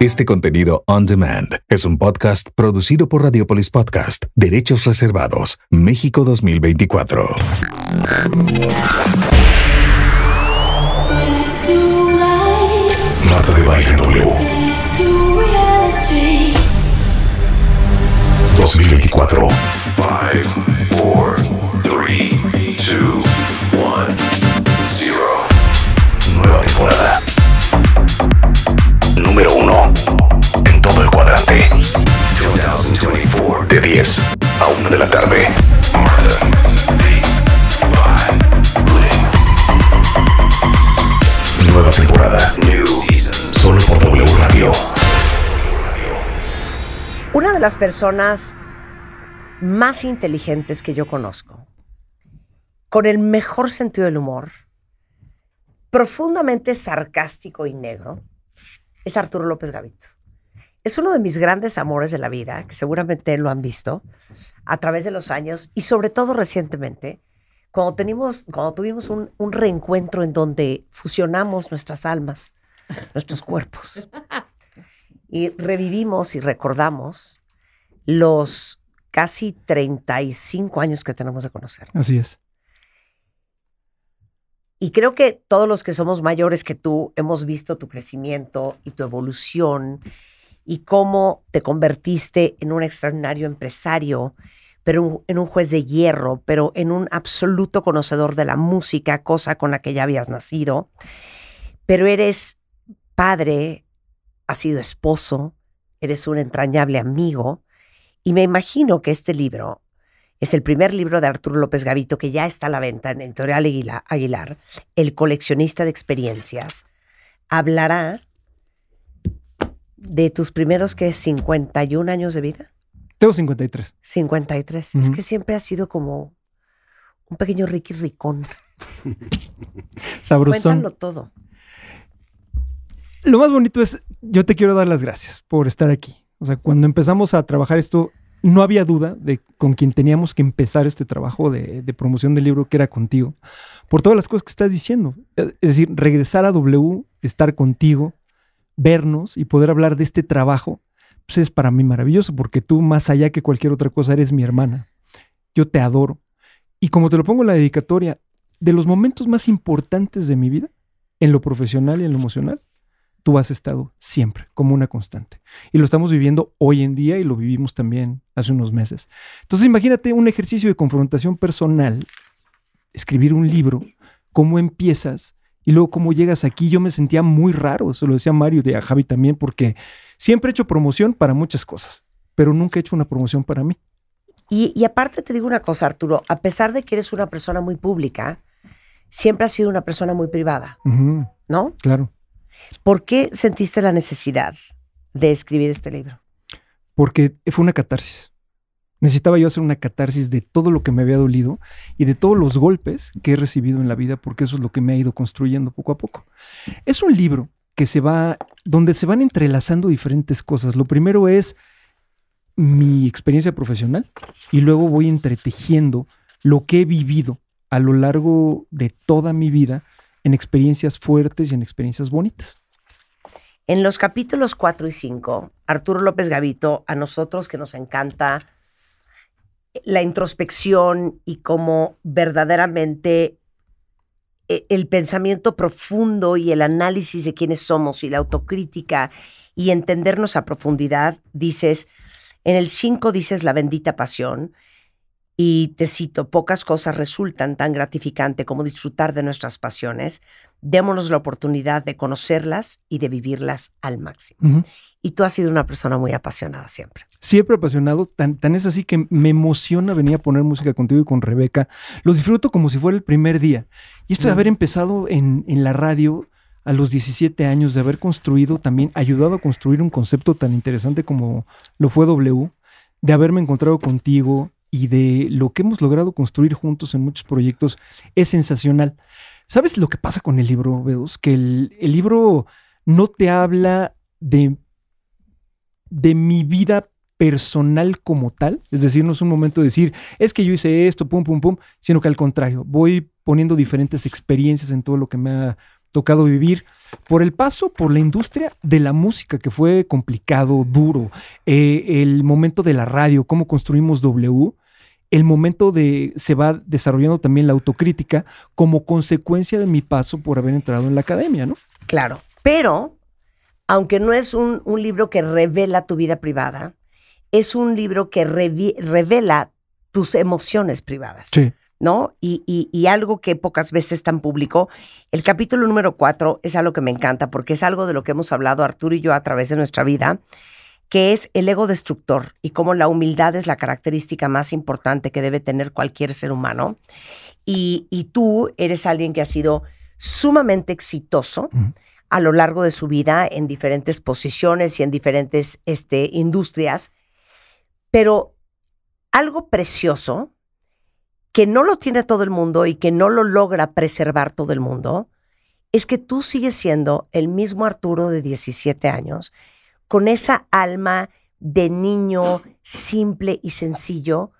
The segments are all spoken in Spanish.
Este contenido on demand es un podcast producido por Radiopolis Podcast, Derechos Reservados, México 2024. Marta de W. 2024. 5, 4, 3, 2, a una de la tarde. Nueva temporada. Solo por W Radio. Una de las personas más inteligentes que yo conozco, con el mejor sentido del humor, profundamente sarcástico y negro, es Arturo López Gavito. Es uno de mis grandes amores de la vida, que seguramente lo han visto a través de los años y sobre todo recientemente, cuando, cuando tuvimos un, un reencuentro en donde fusionamos nuestras almas, nuestros cuerpos, y revivimos y recordamos los casi 35 años que tenemos de conocer. Así es. Y creo que todos los que somos mayores que tú hemos visto tu crecimiento y tu evolución y cómo te convertiste en un extraordinario empresario, pero en un juez de hierro, pero en un absoluto conocedor de la música, cosa con la que ya habías nacido. Pero eres padre, has sido esposo, eres un entrañable amigo, y me imagino que este libro es el primer libro de Arturo López Gavito que ya está a la venta en Editorial Aguilar, El coleccionista de experiencias. Hablará de tus primeros que 51 años de vida. Tengo 53. 53. Es que siempre ha sido como un pequeño Ricky Ricón. Sabrosón. Cuéntalo todo. Lo más bonito es, yo te quiero dar las gracias por estar aquí. O sea, cuando empezamos a trabajar esto, no había duda de con quien teníamos que empezar este trabajo de, de, promoción del libro, que era contigo, por todas las cosas que estás diciendo. Es decir, regresar a W, estar contigo, vernos y poder hablar de este trabajo, pues es para mí maravilloso, porque tú, más allá que cualquier otra cosa, eres mi hermana. Yo te adoro. Y como te lo pongo en la dedicatoria, de los momentos más importantes de mi vida, en lo profesional y en lo emocional, tú has estado siempre como una constante. Y lo estamos viviendo hoy en día y lo vivimos también hace unos meses. Entonces imagínate un ejercicio de confrontación personal, escribir un libro, cómo empiezas y luego cómo llegas aquí, yo me sentía muy raro, se lo decía Mario y a Javi también, porque siempre he hecho promoción para muchas cosas, pero nunca he hecho una promoción para mí. Y, aparte te digo una cosa, Arturo, a pesar de que eres una persona muy pública, siempre has sido una persona muy privada, ¿no? Claro. ¿Por qué sentiste la necesidad de escribir este libro? Porque fue una catarsis Necesitaba yo hacer una catarsis de todo lo que me había dolido y de todos los golpes que he recibido en la vida, porque eso es lo que me ha ido construyendo poco a poco. Es un libro que se va, donde se van entrelazando diferentes cosas. Lo primero es mi experiencia profesional y luego voy entretejiendo lo que he vivido a lo largo de toda mi vida en experiencias fuertes y en experiencias bonitas. En los capítulos 4 y 5, Arturo López Gavito, a nosotros que nos encanta la introspección y cómo verdaderamente eh, el pensamiento profundo y el análisis de quiénes somos y la autocrítica y entendernos a profundidad, dices, en el 5 dices la bendita pasión y te cito, pocas cosas resultan tan gratificante como disfrutar de nuestras pasiones, démonos la oportunidad de conocerlas y de vivirlas al máximo y tú has sido una persona muy apasionada siempre. Siempre apasionado, tan, tan es así que me emociona venir a poner música contigo y con Rebeca. Lo disfruto como si fuera el primer día. Y esto de haber empezado en, en la radio a los 17 años, de haber construido también, ayudado a construir un concepto tan interesante como lo fue W, de haberme encontrado contigo y de lo que hemos logrado construir juntos en muchos proyectos, es sensacional. ¿Sabes lo que pasa con el libro, Vedos? Que el libro no te habla de de mi vida personal como tal, es decir, no es un momento de decir, es que yo hice esto, pum, pum, pum, sino que al contrario, voy poniendo diferentes experiencias en todo lo que me ha tocado vivir por el paso por la industria de la música, que fue complicado, duro, eh, el momento de la radio, cómo construimos W, el momento de se va desarrollando también la autocrítica como consecuencia de mi paso por haber entrado en la academia, ¿no? Claro, pero aunque no es un, libro que revela tu vida privada, es un libro que revela tus emociones privadas. Sí. ¿No? Y, algo que pocas veces tan público. El capítulo número cuatro es algo que me encanta porque es algo de lo que hemos hablado Arturo y yo a través de nuestra vida, que es el ego destructor y cómo la humildad es la característica más importante que debe tener cualquier ser humano. Y, tú eres alguien que ha sido sumamente exitoso a lo largo de su vida en diferentes posiciones y en diferentes este, industrias, pero algo precioso que no lo tiene todo el mundo y que no lo logra preservar todo el mundo, es que tú sigues siendo el mismo Arturo de 17 años, con esa alma de niño simple y sencillo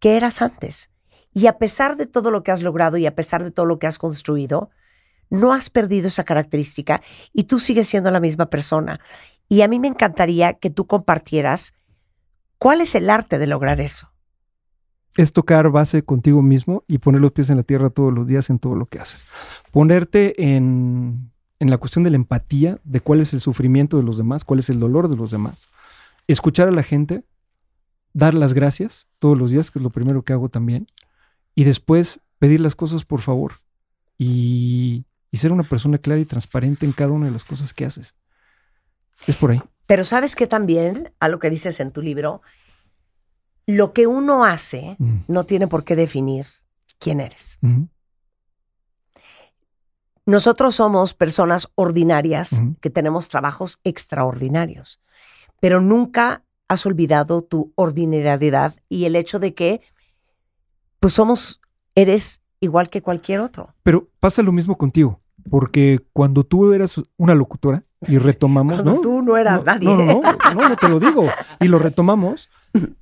que eras antes. Y a pesar de todo lo que has logrado y a pesar de todo lo que has construido, no has perdido esa característica y tú sigues siendo la misma persona. Y a mí me encantaría que tú compartieras cuál es el arte de lograr eso. Es tocar base contigo mismo y poner los pies en la tierra todos los días en todo lo que haces. Ponerte en, en la cuestión de la empatía, de cuál es el sufrimiento de los demás, cuál es el dolor de los demás. Escuchar a la gente, dar las gracias todos los días, que es lo primero que hago también. Y después pedir las cosas por favor. Y y ser una persona clara y transparente en cada una de las cosas que haces. Es por ahí. Pero sabes que también, a lo que dices en tu libro, lo que uno hace no tiene por qué definir quién eres. Nosotros somos personas ordinarias que tenemos trabajos extraordinarios, pero nunca has olvidado tu ordinariedad y el hecho de que, pues somos, eres igual que cualquier otro. Pero pasa lo mismo contigo, porque cuando tú eras una locutora y retomamos, ¿no? Tú no eras nadie. No, no, no, te lo digo. Y lo retomamos,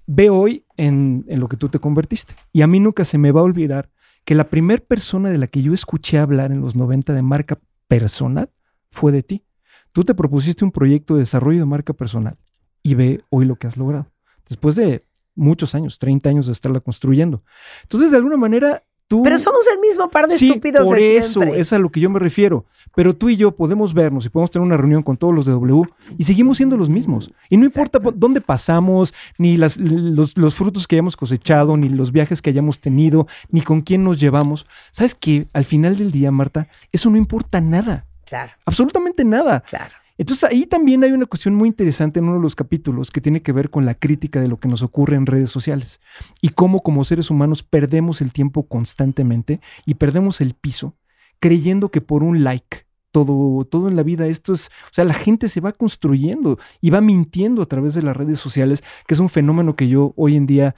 ve hoy en, en lo que tú te convertiste. Y a mí nunca se me va a olvidar que la primera persona de la que yo escuché hablar en los 90 de marca personal fue de ti. Tú te propusiste un proyecto de desarrollo de marca personal y ve hoy lo que has logrado. Después de muchos años, 30 años de estarla construyendo. Entonces, de alguna manera, pero somos el mismo par de sí, por eso, es a lo que yo me refiero. Pero tú y yo podemos vernos y podemos tener una reunión con todos los de W y seguimos siendo los mismos. Y no importa dónde pasamos, ni los, los, frutos que hayamos cosechado, ni los viajes que hayamos tenido, ni con quién nos llevamos. ¿Sabes que Al final del día, Marta, eso no importa nada. Claro. Absolutamente nada. Claro. Entonces ahí también hay una cuestión muy interesante en uno de los capítulos que tiene que ver con la crítica de lo que nos ocurre en redes sociales y cómo como seres humanos perdemos el tiempo constantemente y perdemos el piso creyendo que por un like todo, todo en la vida esto es, o sea, la gente se va construyendo y va mintiendo a través de las redes sociales, que es un fenómeno que yo hoy en día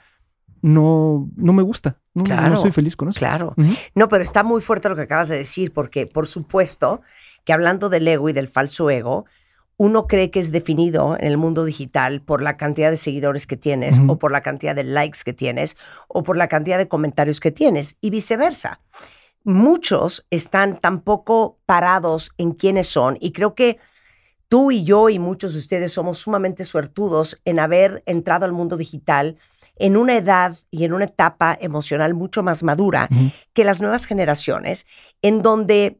no, no me gusta. No, soy feliz con eso. Claro. No, pero está muy fuerte lo que acabas de decir, porque por supuesto que hablando del ego y del falso ego, uno cree que es definido en el mundo digital por la cantidad de seguidores que tienes o por la cantidad de likes que tienes o por la cantidad de comentarios que tienes y viceversa. Muchos están tampoco parados en quiénes son y creo que tú y yo y muchos de ustedes somos sumamente suertudos en haber entrado al mundo digital en una edad y en una etapa emocional mucho más madura que las nuevas generaciones, en donde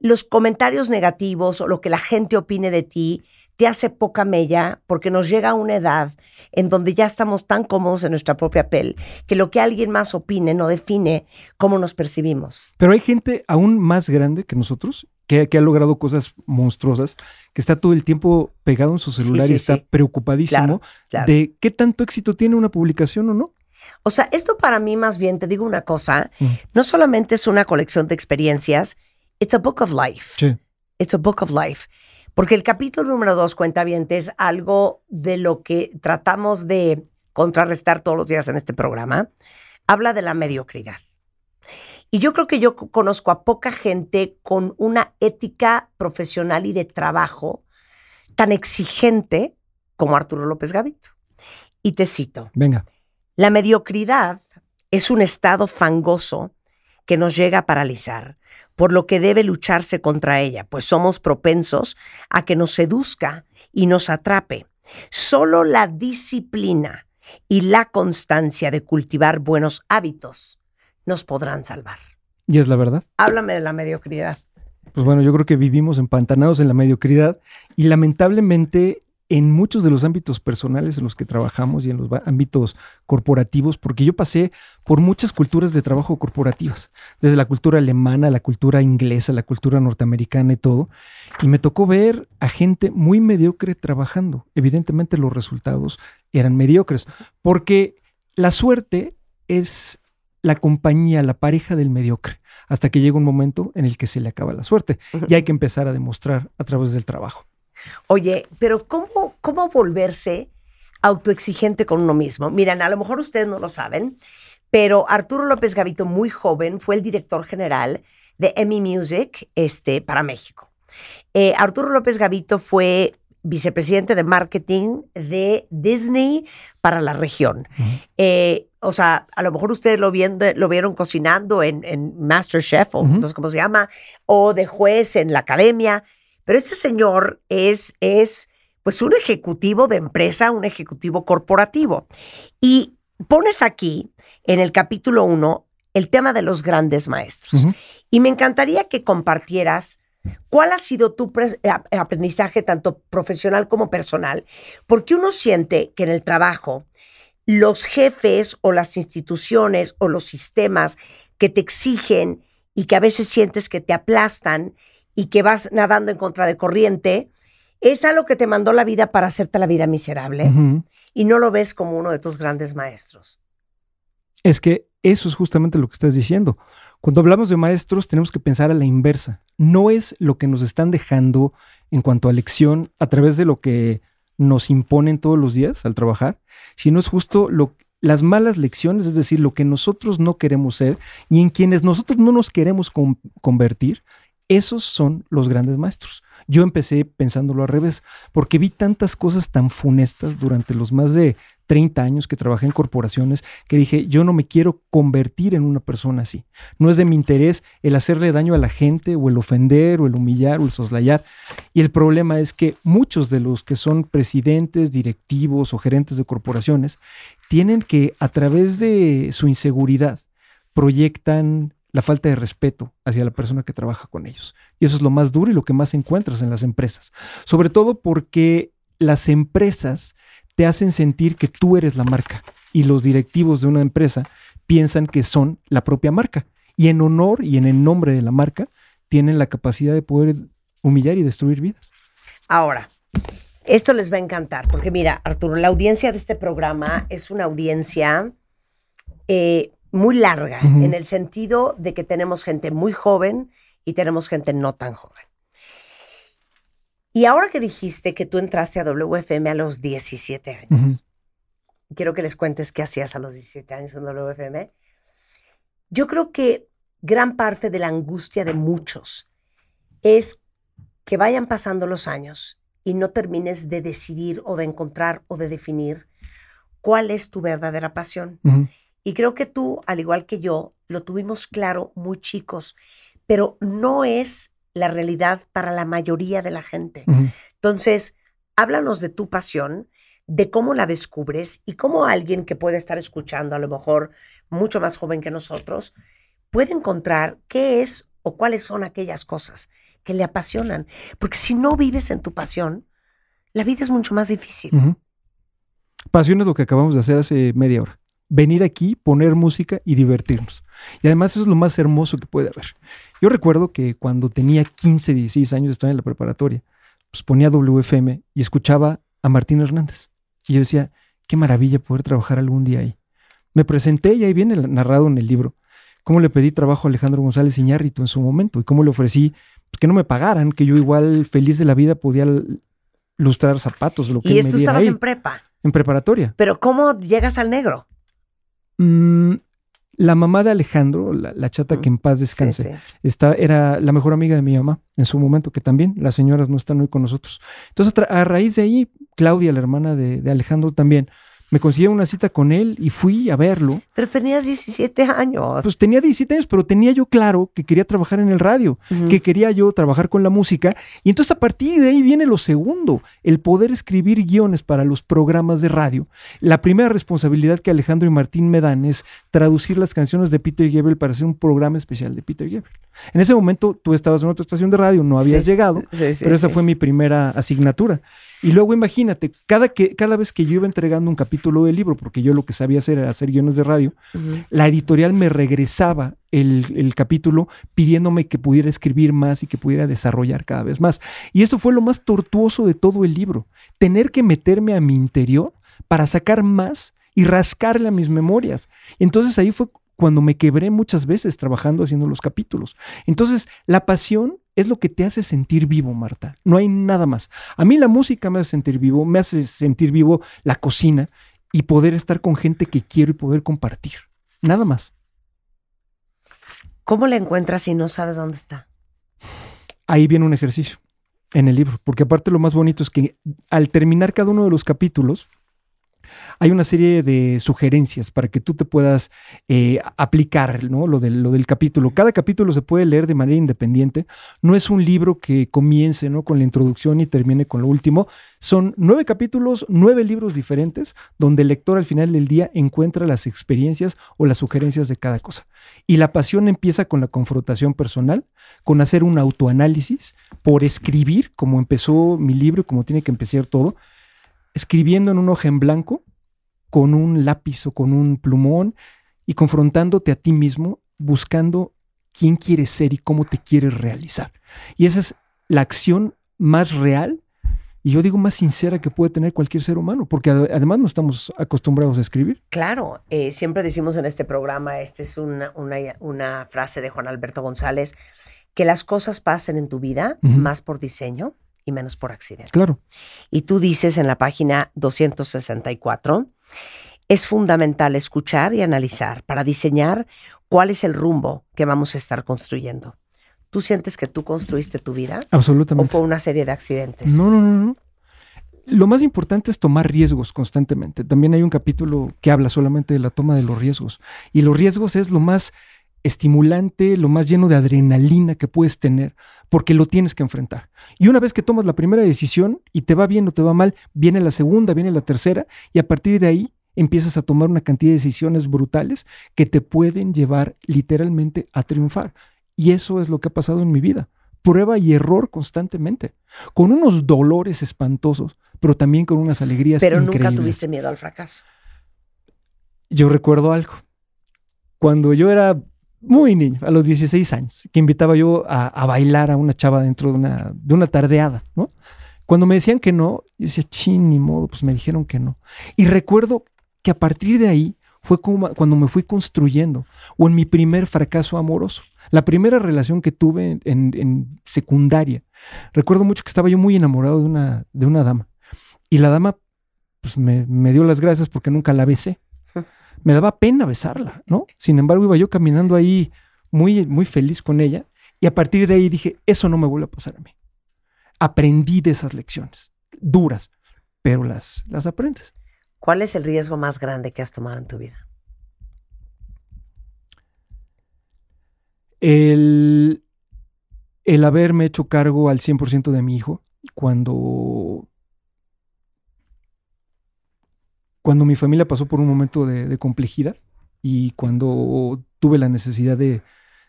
los comentarios negativos o lo que la gente opine de ti te hace poca mella porque nos llega a una edad en donde ya estamos tan cómodos en nuestra propia piel que lo que alguien más opine no define cómo nos percibimos. Pero hay gente aún más grande que nosotros que, ha logrado cosas monstruosas, que está todo el tiempo pegado en su celular y está preocupadísimo de qué tanto éxito tiene una publicación o no. O sea, esto para mí más bien, te digo una cosa, mm. no solamente es una colección de experiencias, It's a book of life. It's a book of life. Porque el capítulo número dos, cuenta bien, es algo de lo que tratamos de contrarrestar todos los días en este programa. Habla de la mediocridad. Y yo creo que yo conozco a poca gente con una ética profesional y de trabajo tan exigente como Arturo López Gavito. Y te cito. Venga. La mediocridad es un estado fangoso que nos llega a paralizar por lo que debe lucharse contra ella, pues somos propensos a que nos seduzca y nos atrape. Solo la disciplina y la constancia de cultivar buenos hábitos nos podrán salvar. ¿Y es la verdad? Háblame de la mediocridad. Pues bueno, yo creo que vivimos empantanados en la mediocridad y lamentablemente en muchos de los ámbitos personales en los que trabajamos y en los ámbitos corporativos, porque yo pasé por muchas culturas de trabajo corporativas, desde la cultura alemana, la cultura inglesa, la cultura norteamericana y todo, y me tocó ver a gente muy mediocre trabajando. Evidentemente los resultados eran mediocres, porque la suerte es la compañía, la pareja del mediocre, hasta que llega un momento en el que se le acaba la suerte y hay que empezar a demostrar a través del trabajo. Oye, pero ¿cómo, cómo volverse autoexigente con uno mismo? Miren, a lo mejor ustedes no lo saben, pero Arturo López Gavito, muy joven, fue el director general de Emmy Music este, para México. Eh, Arturo López Gavito fue vicepresidente de marketing de Disney para la región. Eh, o sea, a lo mejor ustedes lo, lo vieron cocinando en, MasterChef, o no sé cómo se llama, o de juez en la academia. Pero este señor es, es pues un ejecutivo de empresa, un ejecutivo corporativo. Y pones aquí, en el capítulo 1, el tema de los grandes maestros. Y me encantaría que compartieras cuál ha sido tu aprendizaje, tanto profesional como personal, porque uno siente que en el trabajo los jefes o las instituciones o los sistemas que te exigen y que a veces sientes que te aplastan, y que vas nadando en contra de corriente, es algo que te mandó la vida para hacerte la vida miserable y no lo ves como uno de tus grandes maestros. Es que eso es justamente lo que estás diciendo. Cuando hablamos de maestros tenemos que pensar a la inversa. No es lo que nos están dejando en cuanto a lección a través de lo que nos imponen todos los días al trabajar, sino es justo lo, las malas lecciones, es decir, lo que nosotros no queremos ser y en quienes nosotros no nos queremos convertir, esos son los grandes maestros. Yo empecé pensándolo al revés, porque vi tantas cosas tan funestas durante los más de 30 años que trabajé en corporaciones que dije, yo no me quiero convertir en una persona así. No es de mi interés el hacerle daño a la gente o el ofender o el humillar o el soslayar. Y el problema es que muchos de los que son presidentes, directivos o gerentes de corporaciones tienen que a través de su inseguridad proyectan la falta de respeto hacia la persona que trabaja con ellos. Y eso es lo más duro y lo que más encuentras en las empresas. Sobre todo porque las empresas te hacen sentir que tú eres la marca y los directivos de una empresa piensan que son la propia marca. Y en honor y en el nombre de la marca tienen la capacidad de poder humillar y destruir vidas. Ahora, esto les va a encantar, porque mira, Arturo, la audiencia de este programa es una audiencia eh, muy larga, en el sentido de que tenemos gente muy joven y tenemos gente no tan joven. Y ahora que dijiste que tú entraste a WFM a los 17 años, quiero que les cuentes qué hacías a los 17 años en WFM. Yo creo que gran parte de la angustia de muchos es que vayan pasando los años y no termines de decidir o de encontrar o de definir cuál es tu verdadera pasión. Y creo que tú, al igual que yo, lo tuvimos claro muy chicos, pero no es la realidad para la mayoría de la gente. Entonces, háblanos de tu pasión, de cómo la descubres y cómo alguien que puede estar escuchando, a lo mejor mucho más joven que nosotros, puede encontrar qué es o cuáles son aquellas cosas que le apasionan. Porque si no vives en tu pasión, la vida es mucho más difícil. Pasión es lo que acabamos de hacer hace media hora venir aquí, poner música y divertirnos. Y además eso es lo más hermoso que puede haber. Yo recuerdo que cuando tenía 15, 16 años, estaba en la preparatoria, pues ponía WFM y escuchaba a Martín Hernández. Y yo decía, qué maravilla poder trabajar algún día ahí. Me presenté y ahí viene narrado en el libro cómo le pedí trabajo a Alejandro González Iñárritu en su momento y cómo le ofrecí pues, que no me pagaran, que yo igual feliz de la vida podía lustrar zapatos. Lo que y esto estabas en prepa. En preparatoria. Pero ¿cómo llegas al negro? Mm, la mamá de Alejandro, la, chata mm. que en paz descanse, Está, era la mejor amiga de mi mamá en su momento, que también las señoras no están hoy con nosotros. Entonces, a, raíz de ahí, Claudia, la hermana de Alejandro, también me consiguieron una cita con él y fui a verlo. Pero tenías 17 años. Pues tenía 17 años, pero tenía yo claro que quería trabajar en el radio, que quería yo trabajar con la música. Y entonces a partir de ahí viene lo segundo, el poder escribir guiones para los programas de radio. La primera responsabilidad que Alejandro y Martín me dan es traducir las canciones de Peter Gabriel para hacer un programa especial de Peter Gabriel. En ese momento tú estabas en otra estación de radio, no habías llegado, pero esa fue mi primera asignatura. Y luego imagínate, cada, que, cada vez que yo iba entregando un capítulo del libro, porque yo lo que sabía hacer era hacer guiones de radio, la editorial me regresaba el, el, capítulo pidiéndome que pudiera escribir más y que pudiera desarrollar cada vez más. Y eso fue lo más tortuoso de todo el libro, tener que meterme a mi interior para sacar más y rascarle a mis memorias. Entonces ahí fue cuando me quebré muchas veces trabajando haciendo los capítulos. Entonces la pasión es lo que te hace sentir vivo, Marta. No hay nada más. A mí la música me hace sentir vivo, me hace sentir vivo la cocina y poder estar con gente que quiero y poder compartir. Nada más. ¿Cómo la encuentras si no sabes dónde está? Ahí viene un ejercicio en el libro, porque aparte lo más bonito es que al terminar cada uno de los capítulos, hay una serie de sugerencias para que tú te puedas eh, aplicar lo, del, lo del capítulo. Cada capítulo se puede leer de manera independiente. No es un libro que comience ¿no? con la introducción y termine con lo último. Son nueve capítulos, nueve libros diferentes, donde el lector al final del día encuentra las experiencias o las sugerencias de cada cosa. Y la pasión empieza con la confrontación personal, con hacer un autoanálisis, por escribir, como empezó mi libro, como tiene que empezar todo escribiendo en un hoja en blanco, con un lápiz o con un plumón y confrontándote a ti mismo, buscando quién quieres ser y cómo te quieres realizar. Y esa es la acción más real y yo digo más sincera que puede tener cualquier ser humano, porque además no estamos acostumbrados a escribir. Claro, eh, siempre decimos en este programa, esta es una, frase de Juan Alberto González, que las cosas pasen en tu vida más por diseño y menos por accidente. Claro. Y tú dices en la página 264, es fundamental escuchar y analizar para diseñar cuál es el rumbo que vamos a estar construyendo. ¿Tú sientes que tú construiste tu vida? Absolutamente. ¿O fue una serie de accidentes? No, no, no, no. Lo más importante es tomar riesgos constantemente. También hay un capítulo que habla solamente de la toma de los riesgos. Y los riesgos es lo más estimulante, lo más lleno de adrenalina que puedes tener, porque lo tienes que enfrentar. Y una vez que tomas la primera decisión y te va bien o te va mal, viene la segunda, viene la tercera, y a partir de ahí empiezas a tomar una cantidad de decisiones brutales que te pueden llevar literalmente a triunfar. Y eso es lo que ha pasado en mi vida. Prueba y error constantemente, con unos dolores espantosos, pero también con unas alegrías. Pero nunca tuviste miedo al fracaso. Yo recuerdo algo. Cuando yo era muy niño, a los 16 años, que invitaba yo a, bailar a una chava dentro de una, de una tardeada, ¿no? Cuando me decían que no, yo decía, chin, ni modo, pues me dijeron que no. Y recuerdo que a partir de ahí fue como cuando me fui construyendo, o en mi primer fracaso amoroso, la primera relación que tuve en, secundaria. Recuerdo mucho que estaba yo muy enamorado de una, de una dama, y la dama pues me, me dio las gracias porque nunca la besé me daba pena besarla, ¿no? Sin embargo, iba yo caminando ahí muy, muy feliz con ella y a partir de ahí dije, eso no me vuelve a pasar a mí. Aprendí de esas lecciones, duras, pero las, las aprendes. ¿Cuál es el riesgo más grande que has tomado en tu vida? El, el haberme hecho cargo al 100% de mi hijo cuando cuando mi familia pasó por un momento de, complejidad y cuando tuve la necesidad de,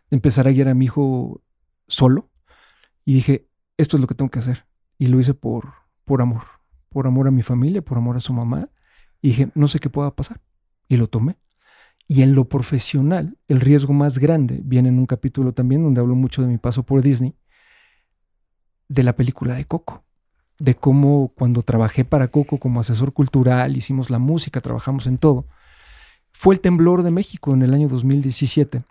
empezar a guiar a mi hijo solo y dije, esto es lo que tengo que hacer. Y lo hice por, por amor, por amor a mi familia, por amor a su mamá. Y dije, no sé qué pueda pasar. Y lo tomé. Y en lo profesional, el riesgo más grande viene en un capítulo también donde hablo mucho de mi paso por Disney, de la película de Coco de cómo cuando trabajé para Coco como asesor cultural, hicimos la música, trabajamos en todo, fue el temblor de México en el año 2017.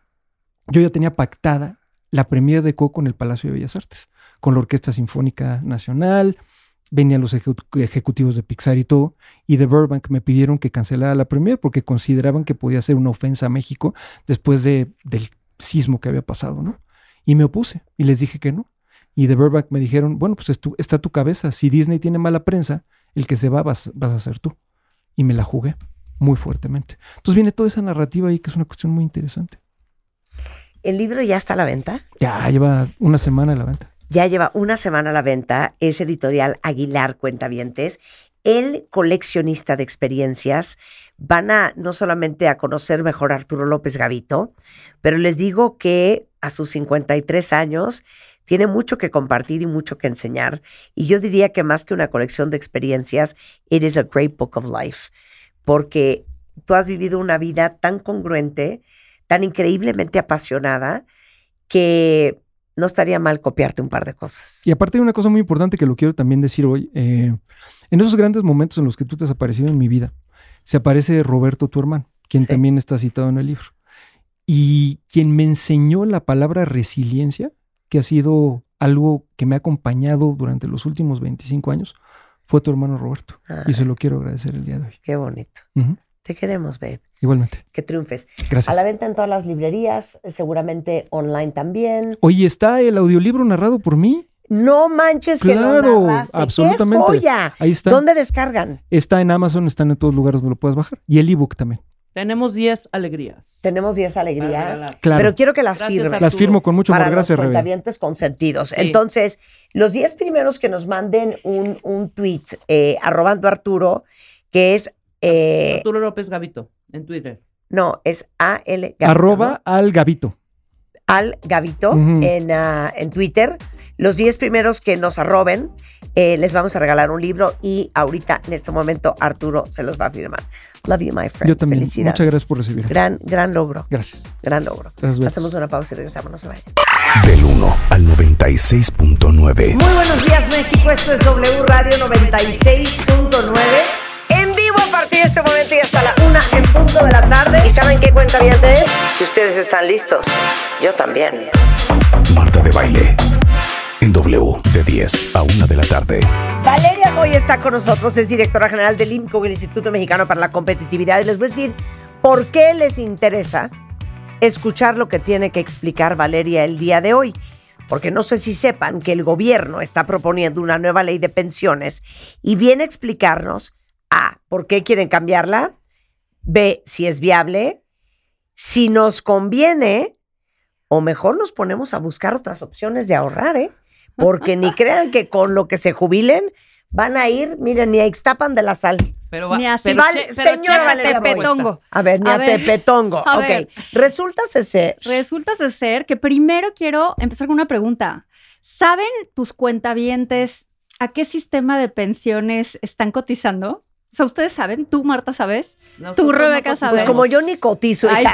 Yo ya tenía pactada la premier de Coco en el Palacio de Bellas Artes, con la Orquesta Sinfónica Nacional, venían los ejecutivos de Pixar y todo, y de Burbank me pidieron que cancelara la premier porque consideraban que podía ser una ofensa a México después de, del sismo que había pasado, ¿no? Y me opuse y les dije que no, y de Burbank me dijeron, bueno, pues está tu cabeza, si Disney tiene mala prensa, el que se va vas, vas, a ser tú. Y me la jugué muy fuertemente. Entonces viene toda esa narrativa ahí que es una cuestión muy interesante. ¿El libro ya está a la venta? Ya, lleva una semana a la venta. Ya lleva una semana a la venta, es editorial Aguilar Cuentavientes el coleccionista de experiencias. Van a no solamente a conocer mejor a Arturo López Gavito, pero les digo que a sus 53 años tiene mucho que compartir y mucho que enseñar. Y yo diría que más que una colección de experiencias, it is a great book of life, porque tú has vivido una vida tan congruente, tan increíblemente apasionada, que no estaría mal copiarte un par de cosas. Y aparte hay una cosa muy importante que lo quiero también decir hoy. Eh, en esos grandes momentos en los que tú te has aparecido en mi vida, se aparece Roberto, tu hermano, quien también está citado en el libro. Y quien me enseñó la palabra resiliencia que ha sido algo que me ha acompañado durante los últimos 25 años, fue tu hermano Roberto. y se ah. lo quiero agradecer el día de hoy. Qué bonito. Te queremos, babe. Igualmente. Que triunfes. Gracias. A la venta en todas las librerías, seguramente online también. Oye, está el audiolibro narrado por mí. No manches claro, que lo narraste. absolutamente. ¡Qué Ahí está. ¿Dónde descargan? Está en Amazon, están en todos lugares donde lo puedas bajar. Y el ebook también. Tenemos 10 alegrías. Tenemos 10 alegrías. Claro. Pero quiero que las firmes. Las firmo con mucho amor. Para gracias, los cuentavientes consentidos. Entonces, los 10 primeros que nos manden un, un tweet eh, arrobando Arturo, que es... Eh, Arturo López Gavito, en Twitter. No, es AL Gavito. Arroba al Gavito. Al Gavito en, ah, en Twitter los 10 primeros que nos arroben, eh, les vamos a regalar un libro y ahorita, en este momento, Arturo se los va a firmar. Love you, my friend. Yo también. Muchas gracias por recibir. Gran, gran logro. Gracias. Gran logro. Hacemos una pausa y regresamos. No se Del 1 al 96.9. Muy buenos días, México. Esto es W Radio 96.9. En vivo a partir de este momento y hasta la 1 en punto de la tarde. ¿Y saben qué cuenta bien es? Si ustedes están listos, yo también. Marta de Baile en W de 10 a 1 de la tarde. Valeria Hoy está con nosotros, es directora general del IMCO, el Instituto Mexicano para la Competitividad, y les voy a decir por qué les interesa escuchar lo que tiene que explicar Valeria el día de hoy. Porque no sé si sepan que el gobierno está proponiendo una nueva ley de pensiones y viene a explicarnos A, por qué quieren cambiarla, B, si es viable, si nos conviene, o mejor nos ponemos a buscar otras opciones de ahorrar, ¿eh? Porque ni crean que con lo que se jubilen van a ir, miren, ni a de la Sal. Pero, va, ni a vale, señora Tepetongo. A ver, ni a, Tepetongo. ok. Resulta ser. Resulta ser que primero quiero empezar con una pregunta. ¿Saben tus cuentavientes a qué sistema de pensiones están cotizando? O sea, ustedes saben, tú Marta sabes, tú Rebeca sabes. Pues como yo ni cotizo, Ahí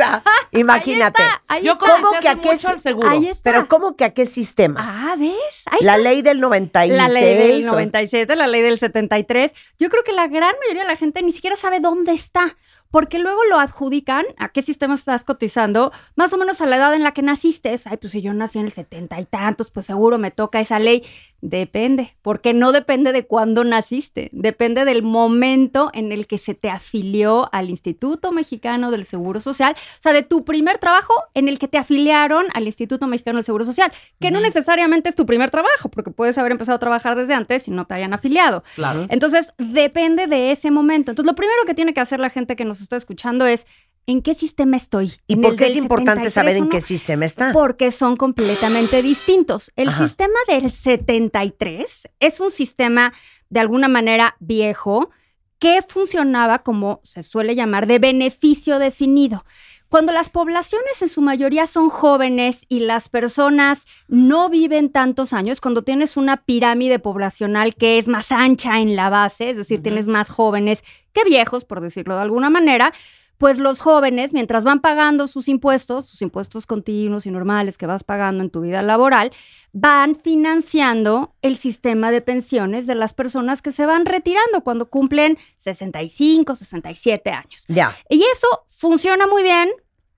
imagínate. Yo como que a qué sistema. Pero ¿cómo que a qué sistema? Ah, ¿ves? la ley del 96. La ley del 97, la ley del 73. Yo creo que la gran mayoría de la gente ni siquiera sabe dónde está, porque luego lo adjudican a qué sistema estás cotizando, más o menos a la edad en la que naciste. Ay, pues si yo nací en el 70 y tantos, pues seguro me toca esa ley. Depende, porque no depende de cuándo naciste, depende del momento en el que se te afilió al Instituto Mexicano del Seguro Social, o sea, de tu primer trabajo en el que te afiliaron al Instituto Mexicano del Seguro Social, que no necesariamente es tu primer trabajo, porque puedes haber empezado a trabajar desde antes y no te hayan afiliado. Claro. Entonces, depende de ese momento. Entonces, lo primero que tiene que hacer la gente que nos está escuchando es ¿En qué sistema estoy? ¿Y por qué es importante saber en qué sistema está? Porque son completamente distintos. El sistema del 73 es un sistema de alguna manera viejo que funcionaba como se suele llamar de beneficio definido. Cuando las poblaciones en su mayoría son jóvenes y las personas no viven tantos años, cuando tienes una pirámide poblacional que es más ancha en la base, es decir, tienes más jóvenes que viejos, por decirlo de alguna manera, pues los jóvenes, mientras van pagando sus impuestos, sus impuestos continuos y normales que vas pagando en tu vida laboral, van financiando el sistema de pensiones de las personas que se van retirando cuando cumplen 65, 67 años. Ya. Y eso funciona muy bien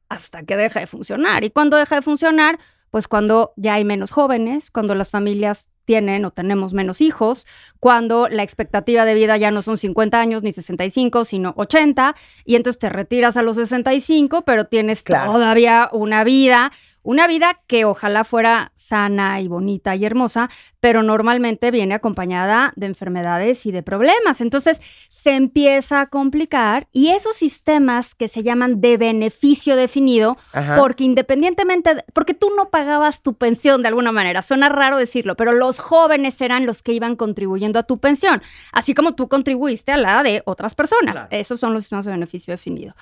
hasta que deja de funcionar. Y cuando deja de funcionar, pues cuando ya hay menos jóvenes, cuando las familias tienen o tenemos menos hijos, cuando la expectativa de vida ya no son 50 años ni 65, sino 80, y entonces te retiras a los 65, pero tienes todavía una vida una vida que ojalá fuera sana y bonita y hermosa, pero normalmente viene acompañada de enfermedades y de problemas. Entonces se empieza a complicar y esos sistemas que se llaman de beneficio definido, porque independientemente, porque tú no pagabas tu pensión de alguna manera, suena raro decirlo, pero los jóvenes eran los que iban contribuyendo a tu pensión, así como tú contribuiste a la de otras personas. Esos son los sistemas de beneficio definido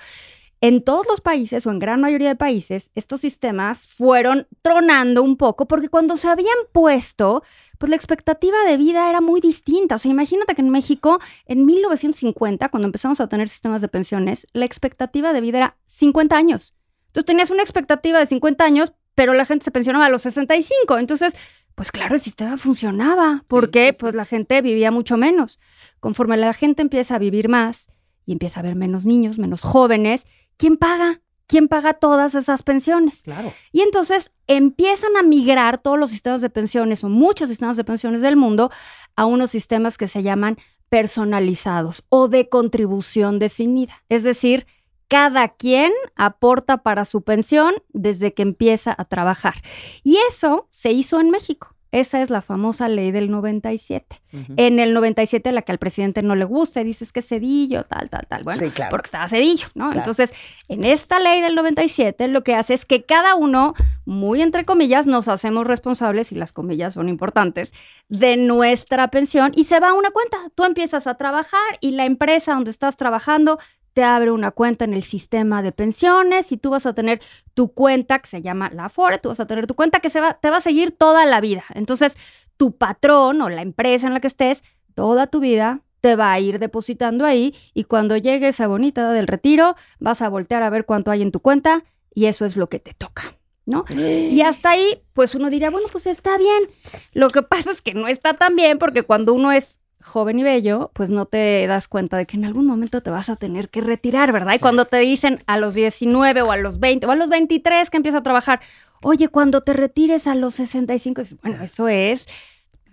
en todos los países o en gran mayoría de países, estos sistemas fueron tronando un poco porque cuando se habían puesto, pues la expectativa de vida era muy distinta. O sea, imagínate que en México, en 1950, cuando empezamos a tener sistemas de pensiones, la expectativa de vida era 50 años. Entonces tenías una expectativa de 50 años, pero la gente se pensionaba a los 65. Entonces, pues claro, el sistema funcionaba porque pues la gente vivía mucho menos. Conforme la gente empieza a vivir más y empieza a haber menos niños, menos jóvenes, ¿quién paga? ¿Quién paga todas esas pensiones? Claro. Y entonces empiezan a migrar todos los sistemas de pensiones o muchos sistemas de pensiones del mundo a unos sistemas que se llaman personalizados o de contribución definida. Es decir, cada quien aporta para su pensión desde que empieza a trabajar. Y eso se hizo en México. Esa es la famosa ley del 97. En el 97, la que al presidente no le gusta, dices que Cedillo, tal, tal, tal. Bueno, porque estaba Cedillo, ¿no? Entonces, en esta ley del 97, lo que hace es que cada uno, muy entre comillas, nos hacemos responsables, y las comillas son importantes, de nuestra pensión y se va a una cuenta. Tú empiezas a trabajar y la empresa donde estás trabajando te abre una cuenta en el sistema de pensiones y tú vas a tener tu cuenta que se llama la Afore, tú vas a tener tu cuenta que se va, te va a seguir toda la vida. Entonces, tu patrón o la empresa en la que estés, toda tu vida te va a ir depositando ahí y cuando llegue esa bonita del retiro, vas a voltear a ver cuánto hay en tu cuenta y eso es lo que te toca. ¿No? Y hasta ahí, pues uno diría, bueno, pues está bien. Lo que pasa es que no está tan bien porque cuando uno es joven y bello, pues no te das cuenta de que en algún momento te vas a tener que retirar, ¿verdad? Y cuando te dicen a los 19 o a los 20 o a los 23 que empieza a trabajar, oye, cuando te retires a los 65, bueno, eso es,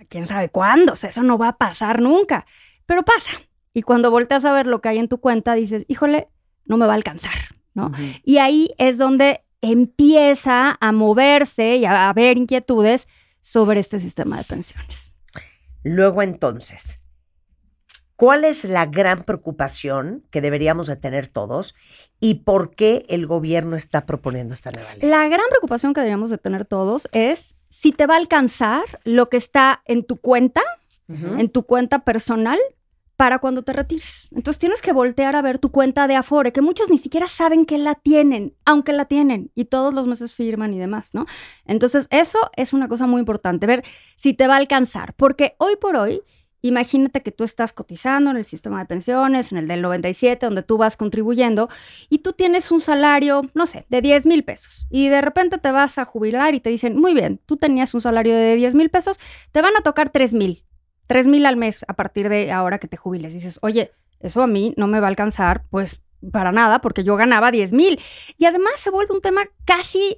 quién sabe cuándo, o sea, eso no va a pasar nunca, pero pasa. Y cuando volteas a ver lo que hay en tu cuenta, dices, híjole, no me va a alcanzar, ¿no? Y ahí es donde empieza a moverse y a haber inquietudes sobre este sistema de pensiones. Luego entonces, ¿cuál es la gran preocupación que deberíamos de tener todos y por qué el gobierno está proponiendo esta nueva ley? La gran preocupación que deberíamos de tener todos es si te va a alcanzar lo que está en tu cuenta, en tu cuenta personal, para cuando te retires. Entonces tienes que voltear a ver tu cuenta de Afore, que muchos ni siquiera saben que la tienen, aunque la tienen, y todos los meses firman y demás, ¿no? Entonces eso es una cosa muy importante, ver si te va a alcanzar, porque hoy por hoy, imagínate que tú estás cotizando en el sistema de pensiones, en el del 97, donde tú vas contribuyendo, y tú tienes un salario, no sé, de 10 mil pesos, y de repente te vas a jubilar y te dicen, muy bien, tú tenías un salario de 10 mil pesos, te van a tocar 3 mil 3 mil al mes a partir de ahora que te jubiles. Dices, oye, eso a mí no me va a alcanzar, pues para nada, porque yo ganaba 10 mil. Y además se vuelve un tema casi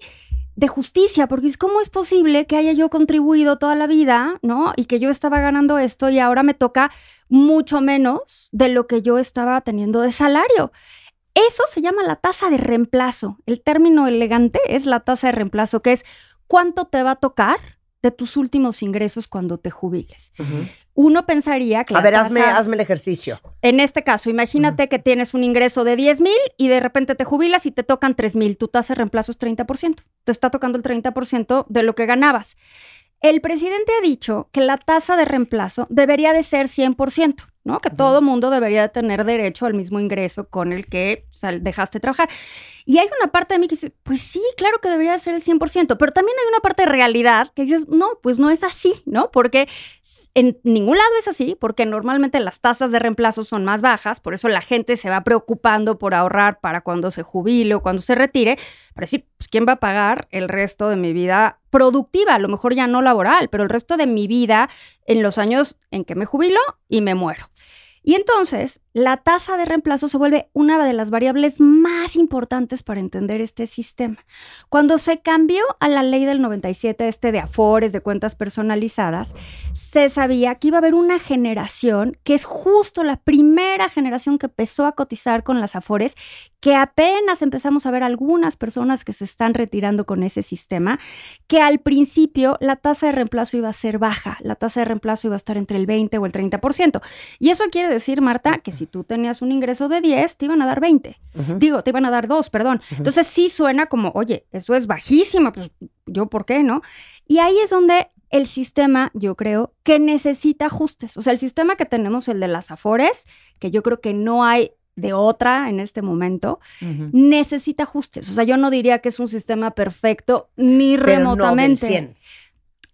de justicia, porque es cómo es posible que haya yo contribuido toda la vida, ¿no? Y que yo estaba ganando esto y ahora me toca mucho menos de lo que yo estaba teniendo de salario. Eso se llama la tasa de reemplazo. El término elegante es la tasa de reemplazo, que es cuánto te va a tocar de tus últimos ingresos cuando te jubiles. Uno pensaría que... A ver, hazme, el ejercicio. En este caso, imagínate que tienes un ingreso de 10 mil y de repente te jubilas y te tocan 3 mil. Tu tasa de reemplazo es 30%. Te está tocando el 30% de lo que ganabas. El presidente ha dicho que la tasa de reemplazo debería de ser 100%, ¿no? Que todo mundo debería de tener derecho al mismo ingreso con el que dejaste trabajar. Y hay una parte de mí que dice, pues sí, claro que debería ser el 100%, pero también hay una parte de realidad que dice, no, pues no es así, ¿no? Porque en ningún lado es así, porque normalmente las tasas de reemplazo son más bajas, por eso la gente se va preocupando por ahorrar para cuando se jubile o cuando se retire, Pero sí, pues, ¿quién va a pagar el resto de mi vida productiva, a lo mejor ya no laboral, pero el resto de mi vida en los años en que me jubilo y me muero. Y entonces, la tasa de reemplazo se vuelve una de las variables más importantes para entender este sistema. Cuando se cambió a la ley del 97, este de afores, de cuentas personalizadas, se sabía que iba a haber una generación que es justo la primera generación que empezó a cotizar con las afores, que apenas empezamos a ver algunas personas que se están retirando con ese sistema, que al principio la tasa de reemplazo iba a ser baja, la tasa de reemplazo iba a estar entre el 20 o el 30%. Y eso quiere decir, Marta, que si tú tenías un ingreso de 10, te iban a dar 20. Digo, te iban a dar 2, perdón. Entonces sí suena como, oye, eso es bajísima, pues yo por qué, ¿no? Y ahí es donde el sistema, yo creo, que necesita ajustes. O sea, el sistema que tenemos, el de las afores, que yo creo que no hay de otra en este momento, necesita ajustes. O sea, yo no diría que es un sistema perfecto ni remotamente. 100.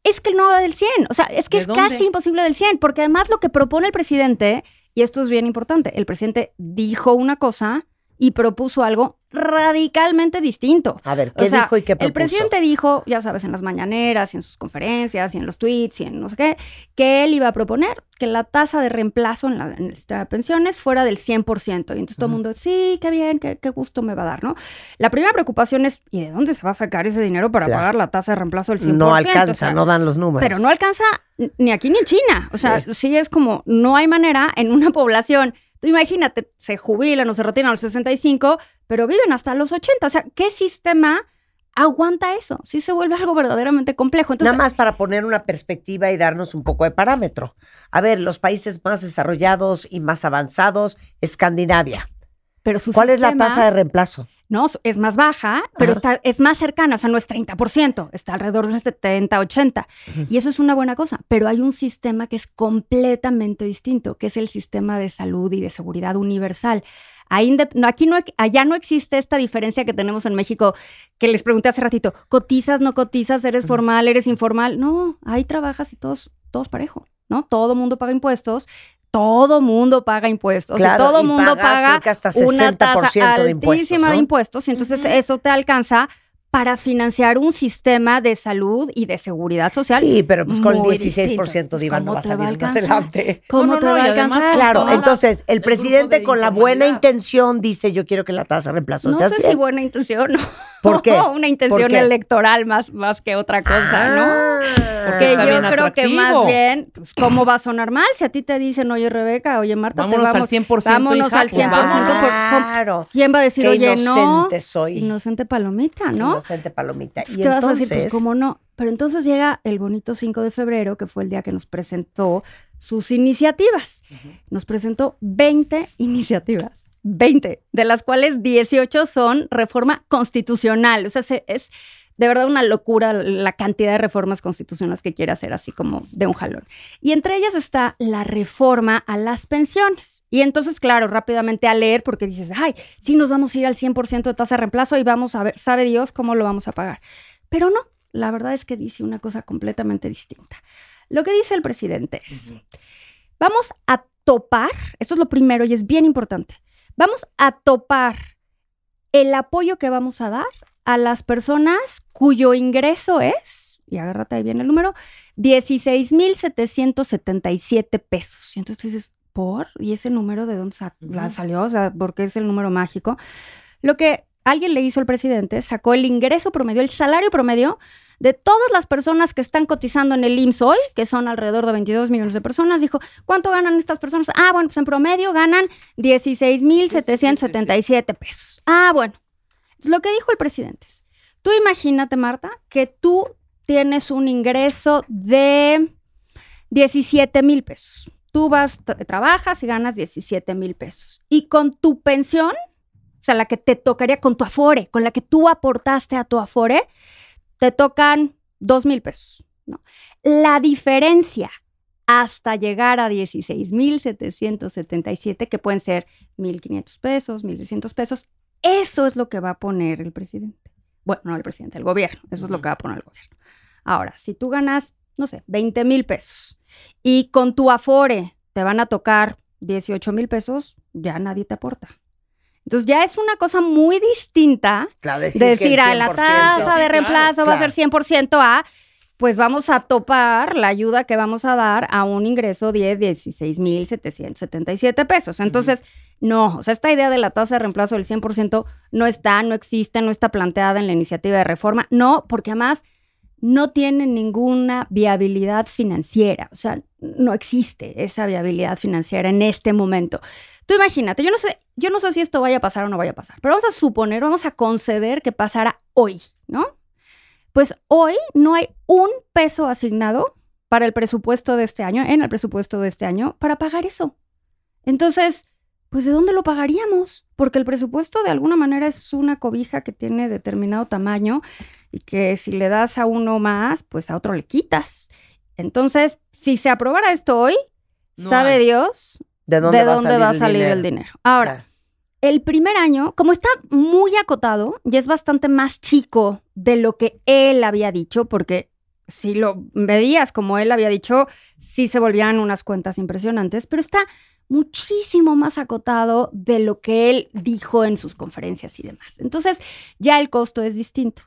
Es que no del 100, o sea, es que es casi imposible del 100, porque además lo que propone el presidente y esto es bien importante. El presidente dijo una cosa y propuso algo radicalmente distinto. A ver, ¿qué dijo y qué propuso? El presidente dijo, ya sabes, en las mañaneras y en sus conferencias y en los tweets y en no sé qué, que él iba a proponer que la tasa de reemplazo en, la, pensiones fuera del 100%. Y entonces todo el mundo, sí, qué bien, qué, gusto me va a dar, ¿no? La primera preocupación es, ¿y de dónde se va a sacar ese dinero para pagar la tasa de reemplazo del 100%? No alcanza, no dan los números. Pero no alcanza ni aquí ni en China. O sea, sí, sí es como, no hay manera en una población... Tú imagínate, se jubilan o se retiran a los 65, pero viven hasta los 80. O sea, ¿qué sistema aguanta eso? Si se vuelve algo verdaderamente complejo. Nada más para poner una perspectiva y darnos un poco de parámetro. A ver, los países más desarrollados y más avanzados, Escandinavia. ¿Cuál es la tasa de reemplazo? No, es más baja, pero está, es más cercana, o sea, no es 30%, está alrededor de 70, 80. Y eso es una buena cosa, pero hay un sistema que es completamente distinto, que es el sistema de salud y de seguridad universal aquí no, allá no existe esta diferencia que tenemos en México, que les pregunté hace ratito, ¿cotizas, no cotizas, eres formal, eres informal? No, ahí trabajas y todos, todos parejo, ¿no? Todo mundo paga impuestos, todo mundo paga impuestos. sea, todo el mundo paga hasta 60 una tasa altísima de impuestos. de impuestos y entonces eso te alcanza para financiar un sistema de salud y de seguridad social. Sí, pero pues con el 16% de IVA no va a salir adelante. ¿Cómo te a alcanzar? Claro, entonces el, presidente con la buena intención dice yo quiero que la tasa reemplazo no sé si buena intención no. ¿Por qué? una intención electoral más, más que otra cosa, ¿no? Ah. Porque yo creo que más bien, pues, ¿cómo va a sonar mal? Si a ti te dicen, oye, Rebeca, oye, Marta, vámonos vamos, al 100%. Vámonos al 100%. Pues, claro. ¿Quién va a decir, oye, no? Inocente soy. Inocente palomita, ¿no? Inocente palomita. y ¿qué entonces... vas a decir? Pues, ¿Cómo no? Pero entonces llega el bonito 5 de febrero, que fue el día que nos presentó sus iniciativas. Nos presentó 20 iniciativas. 20, de las cuales 18 son reforma constitucional. O sea, es, de verdad una locura la cantidad de reformas constitucionales que quiere hacer así como de un jalón. Y entre ellas está la reforma a las pensiones. Y entonces, claro, rápidamente a leer porque dices, ay, si nos vamos a ir al 100% de tasa de reemplazo y vamos a ver, sabe Dios cómo lo vamos a pagar. Pero no, la verdad es que dice una cosa completamente distinta. Lo que dice el presidente es, vamos a topar, esto es lo primero y es bien importante, vamos a topar el apoyo que vamos a dar a las personas cuyo ingreso es, y agárrate ahí bien el número, 16,777 pesos. Y entonces tú dices, ¿por? ¿Y ese número de dónde salió? O sea, porque es el número mágico. Lo que alguien le hizo al presidente, sacó el ingreso promedio, el salario promedio de todas las personas que están cotizando en el IMSS hoy, que son alrededor de 22 millones de personas, dijo, ¿cuánto ganan estas personas? Ah, bueno, pues en promedio ganan 16.777 pesos. Ah, bueno, lo que dijo el presidente es, tú imagínate, Marta, que tú tienes un ingreso de 17 mil pesos. Tú vas, trabajas y ganas 17 mil pesos. Y con tu pensión, o sea, la que te tocaría con tu afore, con la que tú aportaste a tu afore, te tocan 2 mil pesos. ¿no? La diferencia hasta llegar a mil 16.777, que pueden ser 1.500 pesos, 1200 pesos, eso es lo que va a poner el presidente. Bueno, no el presidente, el gobierno. Eso es lo que va a poner el gobierno. Ahora, si tú ganas, no sé, 20 mil pesos y con tu afore te van a tocar 18 mil pesos, ya nadie te aporta. Entonces ya es una cosa muy distinta decir, a la tasa de reemplazo va a ser 100% a, pues vamos a topar la ayuda que vamos a dar a un ingreso de 16 mil 777 pesos. Entonces... No, o sea, esta idea de la tasa de reemplazo del 100% no está, no existe, no está planteada en la iniciativa de reforma. No, porque además no tiene ninguna viabilidad financiera. O sea, no existe esa viabilidad financiera en este momento. Tú imagínate, yo no sé, yo no sé si esto vaya a pasar o no vaya a pasar, pero vamos a suponer, vamos a conceder que pasara hoy, ¿no? Pues hoy no hay un peso asignado para el presupuesto de este año, en el presupuesto de este año, para pagar eso. Entonces, pues ¿de dónde lo pagaríamos? Porque el presupuesto de alguna manera es una cobija que tiene determinado tamaño y que si le das a uno más, pues a otro le quitas. Entonces, si se aprobara esto hoy, sabe Dios de dónde, va, a salir el dinero. Ahora, el primer año, como está muy acotado y es bastante más chico de lo que él había dicho, porque si lo veías, como él había dicho, sí se volvían unas cuentas impresionantes, pero está muchísimo más acotado de lo que él dijo en sus conferencias y demás. Entonces, ya el costo es distinto.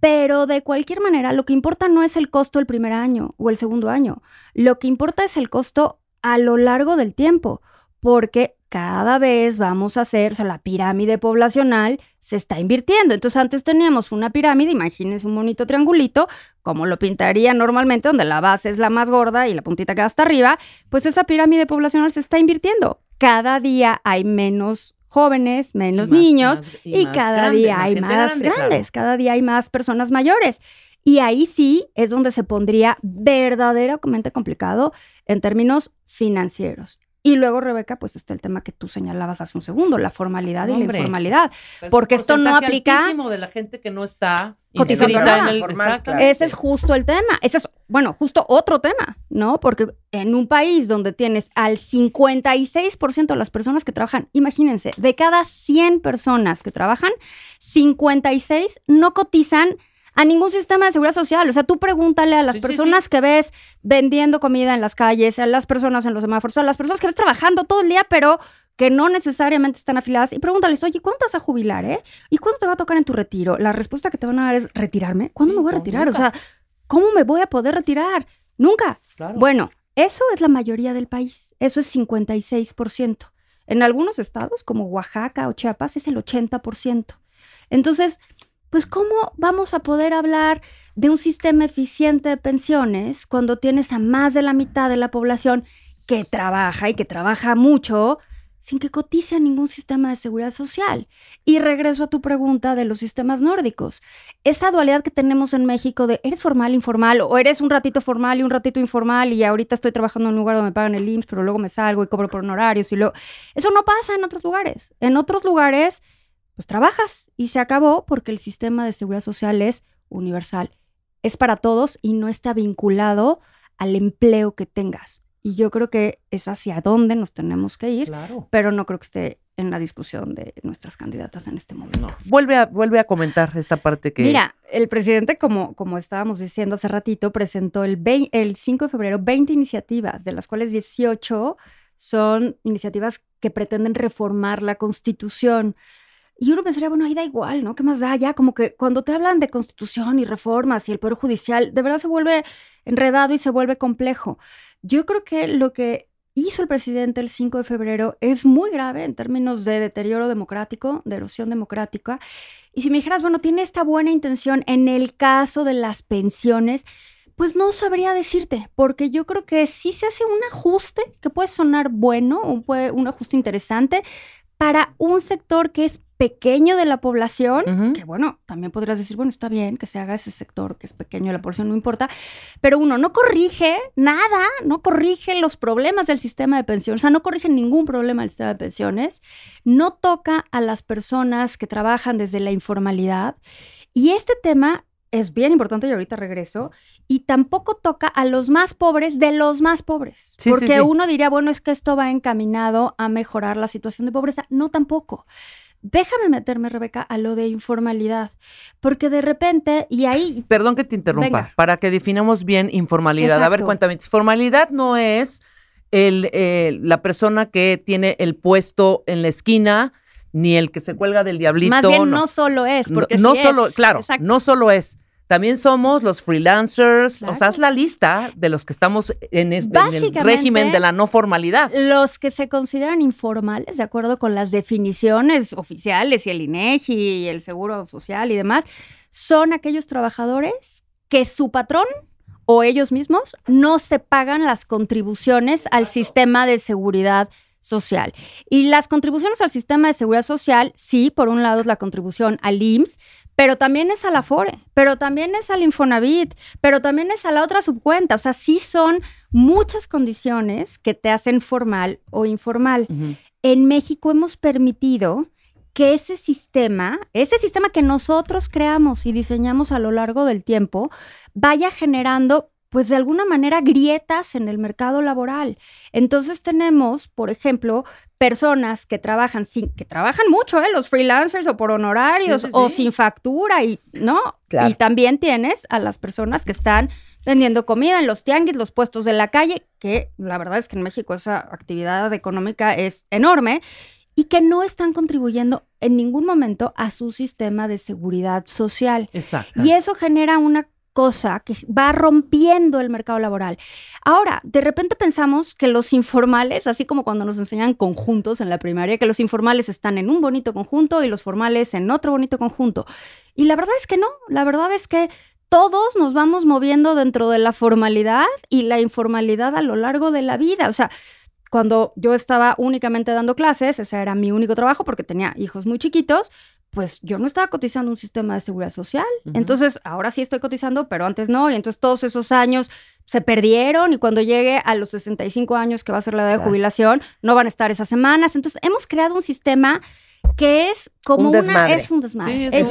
Pero de cualquier manera, lo que importa no es el costo el primer año o el segundo año. Lo que importa es el costo a lo largo del tiempo porque cada vez vamos a hacer, o sea, la pirámide poblacional se está invirtiendo. Entonces antes teníamos una pirámide, imagínense un bonito triangulito, como lo pintaría normalmente, donde la base es la más gorda y la puntita queda hasta arriba, pues esa pirámide poblacional se está invirtiendo. Cada día hay menos jóvenes, menos niños y, cada día hay más grandes, cada día hay más personas mayores. Y ahí sí es donde se pondría verdaderamente complicado en términos financieros. Y luego, Rebeca, pues está el tema que tú señalabas hace un segundo, la formalidad y la informalidad. porque esto no aplica. de la gente que no está cotizando en el Ese es justo el tema. Ese es, bueno, justo otro tema, ¿no? Porque en un país donde tienes al 56% de las personas que trabajan, imagínense, de cada 100 personas que trabajan, 56 no cotizan a ningún sistema de seguridad social. O sea, tú pregúntale a las personas que ves vendiendo comida en las calles, a las personas en los semáforos, a las personas que ves trabajando todo el día, pero que no necesariamente están afiliadas, y pregúntales, oye, ¿cuándo vas a jubilar, eh? ¿Y cuándo te va a tocar en tu retiro? La respuesta que te van a dar es, ¿retirarme? ¿Cuándo me voy a retirar? O sea, ¿cómo me voy a poder retirar? Nunca. Bueno, eso es la mayoría del país. Eso es 56%. En algunos estados, como Oaxaca o Chiapas, es el 80%. Entonces, pues ¿cómo vamos a poder hablar de un sistema eficiente de pensiones cuando tienes a más de la mitad de la población que trabaja y que trabaja mucho sin que cotice a ningún sistema de seguridad social? Y regreso a tu pregunta de los sistemas nórdicos. Esa dualidad que tenemos en México de eres formal, informal, o eres un ratito formal y un ratito informal, y ahorita estoy trabajando en un lugar donde me pagan el IMSS, pero luego me salgo y cobro por honorarios y luego... Eso no pasa en otros lugares. En otros lugares pues trabajas y se acabó porque el sistema de seguridad social es universal. Es para todos y no está vinculado al empleo que tengas. Y yo creo que es hacia dónde nos tenemos que ir, pero no creo que esté en la discusión de nuestras candidatas en este momento. Vuelve, a, vuelve a comentar esta parte que... Mira, el presidente, como, como estábamos diciendo hace ratito, presentó el, el 5 de febrero 20 iniciativas, de las cuales 18 son iniciativas que pretenden reformar la constitución. Y uno pensaría, bueno, ahí da igual, ¿no? ¿Qué más da? Ya, como que cuando te hablan de constitución y reformas y el Poder Judicial, de verdad se vuelve enredado y se vuelve complejo. Yo creo que lo que hizo el presidente el 5 de febrero es muy grave en términos de deterioro democrático, de erosión democrática. Y si me dijeras, bueno, tiene esta buena intención en el caso de las pensiones, pues no sabría decirte, porque yo creo que sí se hace un ajuste que puede sonar bueno, un, un ajuste interesante para un sector que es pequeño de la población, que bueno, también podrías decir, bueno, está bien que se haga ese sector que es pequeño de la población, no importa, pero uno no corrige nada, no corrige los problemas del sistema de pensiones, o sea, no corrige ningún problema del sistema de pensiones, no toca a las personas que trabajan desde la informalidad y este tema es bien importante y ahorita regreso, y tampoco toca a los más pobres de los más pobres. porque uno diría, bueno, es que esto va encaminado a mejorar la situación de pobreza. No tampoco déjame meterme, Rebeca, a lo de informalidad, porque de repente, y ahí... Perdón que te interrumpa, para que definamos bien informalidad. A ver, cuéntame, formalidad no es el, eh, la persona que tiene el puesto en la esquina, ni el que se cuelga del diablito. Más bien no, solo es, porque no, solo, claro, no solo es. También somos los freelancers, o sea, es la lista de los que estamos en, el régimen de la no formalidad. Los que se consideran informales, de acuerdo con las definiciones oficiales y el INEGI y el Seguro Social y demás, son aquellos trabajadores que su patrón o ellos mismos no se pagan las contribuciones al sistema de seguridad social. Y las contribuciones al sistema de seguridad social, sí, por un lado es la contribución al IMSS, pero también es a la FORE, pero también es al Infonavit, pero también es a la otra subcuenta. O sea, sí son muchas condiciones que te hacen formal o informal. En México hemos permitido que ese sistema, ese sistema que nosotros creamos y diseñamos a lo largo del tiempo, vaya generando pues de alguna manera grietas en el mercado laboral. Entonces tenemos, por ejemplo, personas que trabajan sin, que trabajan mucho, ¿eh? los freelancers o por honorarios o sin factura y no. Y también tienes a las personas que están vendiendo comida en los tianguis, los puestos de la calle, que la verdad es que en México esa actividad económica es enorme y que no están contribuyendo en ningún momento a su sistema de seguridad social. Exacto. Y eso genera una cosa que va rompiendo el mercado laboral. Ahora, de repente pensamos que los informales, así como cuando nos enseñan conjuntos en la primaria, que los informales están en un bonito conjunto y los formales en otro bonito conjunto. Y la verdad es que no, la verdad es que todos nos vamos moviendo dentro de la formalidad y la informalidad a lo largo de la vida. O sea, cuando yo estaba únicamente dando clases, ese era mi único trabajo porque tenía hijos muy chiquitos, pues yo no estaba cotizando un sistema de seguridad social. Entonces, ahora sí estoy cotizando, pero antes no. Y entonces todos esos años se perdieron y cuando llegue a los 65 años que va a ser la edad de jubilación, no van a estar esas semanas. Entonces, hemos creado un sistema que es como una es un desmadre. es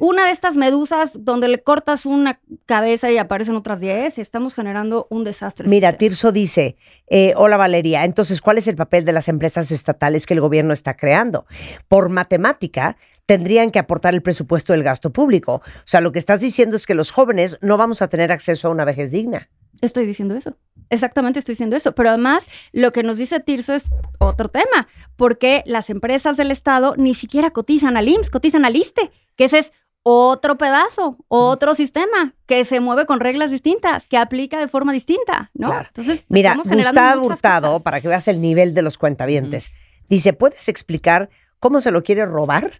una de estas medusas donde le cortas una cabeza y aparecen otras 10. Estamos generando un desastre. Mira, este. Tirso dice, eh, hola Valeria, entonces, ¿cuál es el papel de las empresas estatales que el gobierno está creando? Por matemática, tendrían que aportar el presupuesto del gasto público. O sea, lo que estás diciendo es que los jóvenes no vamos a tener acceso a una vejez digna. Estoy diciendo eso. Exactamente estoy diciendo eso. Pero además, lo que nos dice Tirso es otro tema, porque las empresas del Estado ni siquiera cotizan al IMSS, cotizan al ISTE, que ese es otro pedazo, otro sistema que se mueve con reglas distintas, que aplica de forma distinta, ¿no? Entonces, mira, Gustavo Hurtado, para que veas el nivel de los cuentavientes, dice, ¿puedes explicar cómo se lo quiere robar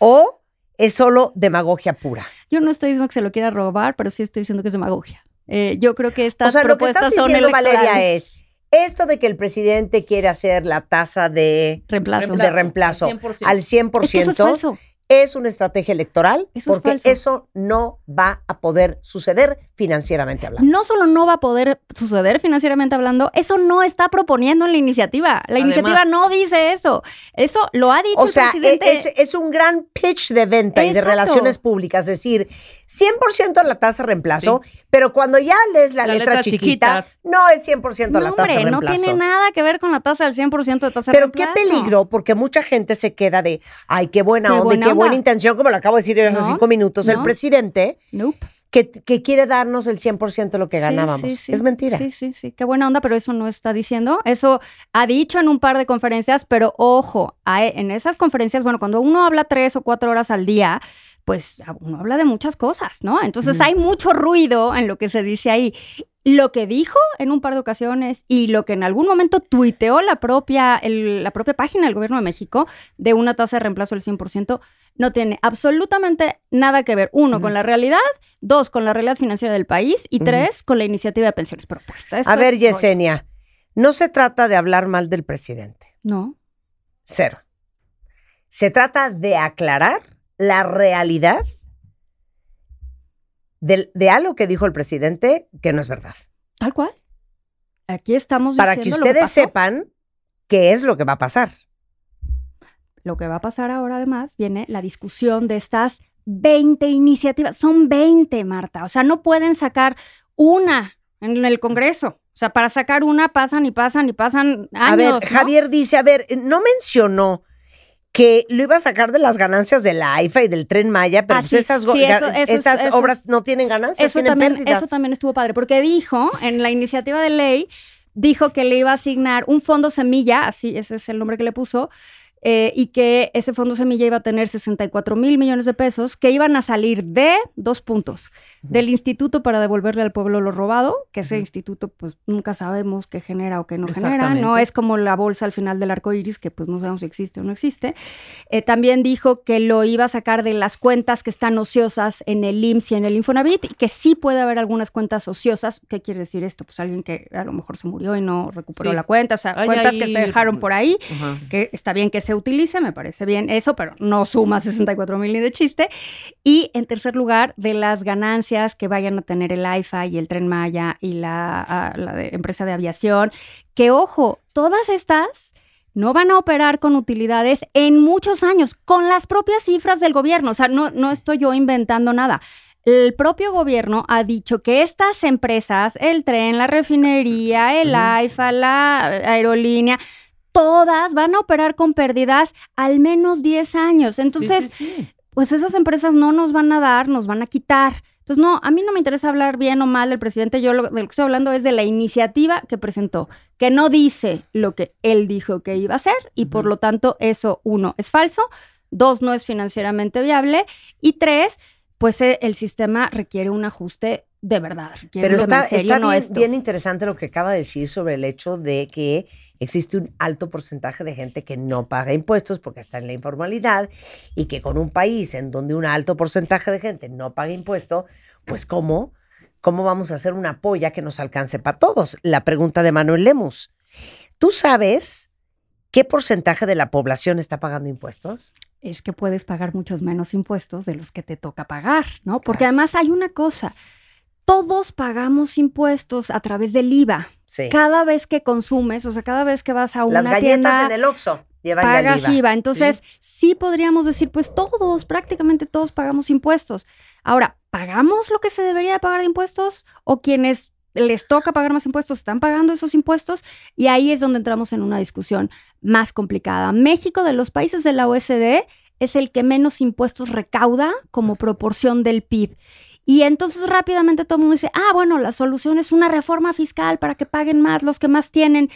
o es solo demagogia pura? Yo no estoy diciendo que se lo quiera robar, pero sí estoy diciendo que es demagogia. Eh, yo creo que estas o sea, lo que estás diciendo, Valeria, es esto de que el presidente quiere hacer la tasa de reemplazo, de reemplazo al 100%, es una estrategia electoral porque eso no va a poder suceder financieramente hablando. No solo no va a poder suceder financieramente hablando, eso no está proponiendo en la iniciativa. La iniciativa no dice eso. Eso lo ha dicho o sea, e- Es, es, un gran pitch de venta y de relaciones públicas, es decir, 100% la tasa reemplazo, pero cuando ya lees la, letra, chiquita, no es 100% la tasa de reemplazo. No tiene nada que ver con la tasa del 100% de tasa reemplazo. Pero qué peligro, porque mucha gente se queda de, ay, qué buena qué buena buena ah. intención, como lo acabo de decir hace esos cinco minutos, el presidente. Que, quiere darnos el 100% de lo que ganábamos. Es mentira. Sí, sí, sí. Qué buena onda, pero eso no está diciendo. Eso ha dicho en un par de conferencias, pero ojo, e, en esas conferencias, bueno, cuando uno habla tres o cuatro horas al día, pues uno habla de muchas cosas, ¿no? Entonces hay mucho ruido en lo que se dice ahí. Lo que dijo en un par de ocasiones y lo que en algún momento tuiteó la propia, la propia página del gobierno de México de una tasa de reemplazo del 100%, no tiene absolutamente nada que ver, uno, con la realidad, dos, con la realidad financiera del país y tres, con la iniciativa de pensiones propuesta. a ver, Yesenia, no se trata de hablar mal del presidente. No. Cero. Se trata de aclarar la realidad de, algo que dijo el presidente que no es verdad. Tal cual. Aquí estamos. Para que ustedes sepan qué es lo que va a pasar. Lo que va a pasar ahora además viene la discusión de estas 20 iniciativas. Son 20, Marta. O sea, no pueden sacar una en el Congreso. O sea, para sacar una pasan y pasan y pasan años. A ver, Javier dice, a ver, no mencionó que lo iba a sacar de las ganancias de la AIFA y del Tren Maya, pero esas, obras no tienen ganancias, eso también, Eso también estuvo padre, porque dijo en la iniciativa de ley, dijo que le iba a asignar un fondo semilla, así ese es el nombre que le puso, eh, y que ese fondo semilla iba a tener 64 mil millones de pesos que iban a salir de dos puntos, del instituto para devolverle al pueblo lo robado, que ese instituto pues nunca sabemos qué genera o qué no genera, no es como la bolsa al final del arco iris que pues no sabemos si existe o no existe. Eh, también dijo que lo iba a sacar de las cuentas que están ociosas en el IMSS y en el Infonavit y que sí puede haber algunas cuentas ociosas. ¿Qué quiere decir esto? Pues alguien que a lo mejor se murió y no recuperó la cuenta, o sea, cuentas que se dejaron por ahí, que está bien que se utilice, me parece bien eso, pero no suma 64 mil de chiste. Y en tercer lugar, de las ganancias que vayan a tener el IFA y el Tren Maya y la, empresa de aviación, que ojo, todas estas no van a operar con utilidades en muchos años, con las propias cifras del gobierno. O sea, no, no estoy yo inventando nada. El propio gobierno ha dicho que estas empresas, el tren, la refinería, el IFA la aerolínea, todas van a operar con pérdidas al menos 10 años. Entonces, pues esas empresas no nos van a dar, nos van a quitar. Entonces, no, a mí no me interesa hablar bien o mal del presidente, yo lo, que estoy hablando es de la iniciativa que presentó, que no dice lo que él dijo que iba a hacer y por lo tanto eso, uno, es falso, dos, no es financieramente viable y tres, pues eh, el sistema requiere un ajuste de verdad. Pero está, está bien, interesante lo que acaba de decir sobre el hecho de que existe un alto porcentaje de gente que no paga impuestos porque está en la informalidad y que con un país en donde un alto porcentaje de gente no paga impuestos, pues ¿cómo? ¿Cómo vamos a hacer una polla que nos alcance para todos? La pregunta de Manuel Lemus. ¿Tú sabes qué porcentaje de la población está pagando impuestos? Es que puedes pagar muchos menos impuestos de los que te toca pagar, ¿no? Porque además hay una cosa, todos pagamos impuestos a través del IVA. Cada vez que consumes, o sea, cada vez que vas a una Las galletas tienda, en el Oxxo llevan pagas IVA. Entonces, ¿Sí? podríamos decir, pues todos, prácticamente todos pagamos impuestos. Ahora, ¿pagamos lo que se debería pagar de impuestos o quienes les toca pagar más impuestos, están pagando esos impuestos y ahí es donde entramos en una discusión más complicada. México de los países de la OSD es el que menos impuestos recauda como proporción del PIB y entonces rápidamente todo el mundo dice, ah, bueno, la solución es una reforma fiscal para que paguen más los que más tienen.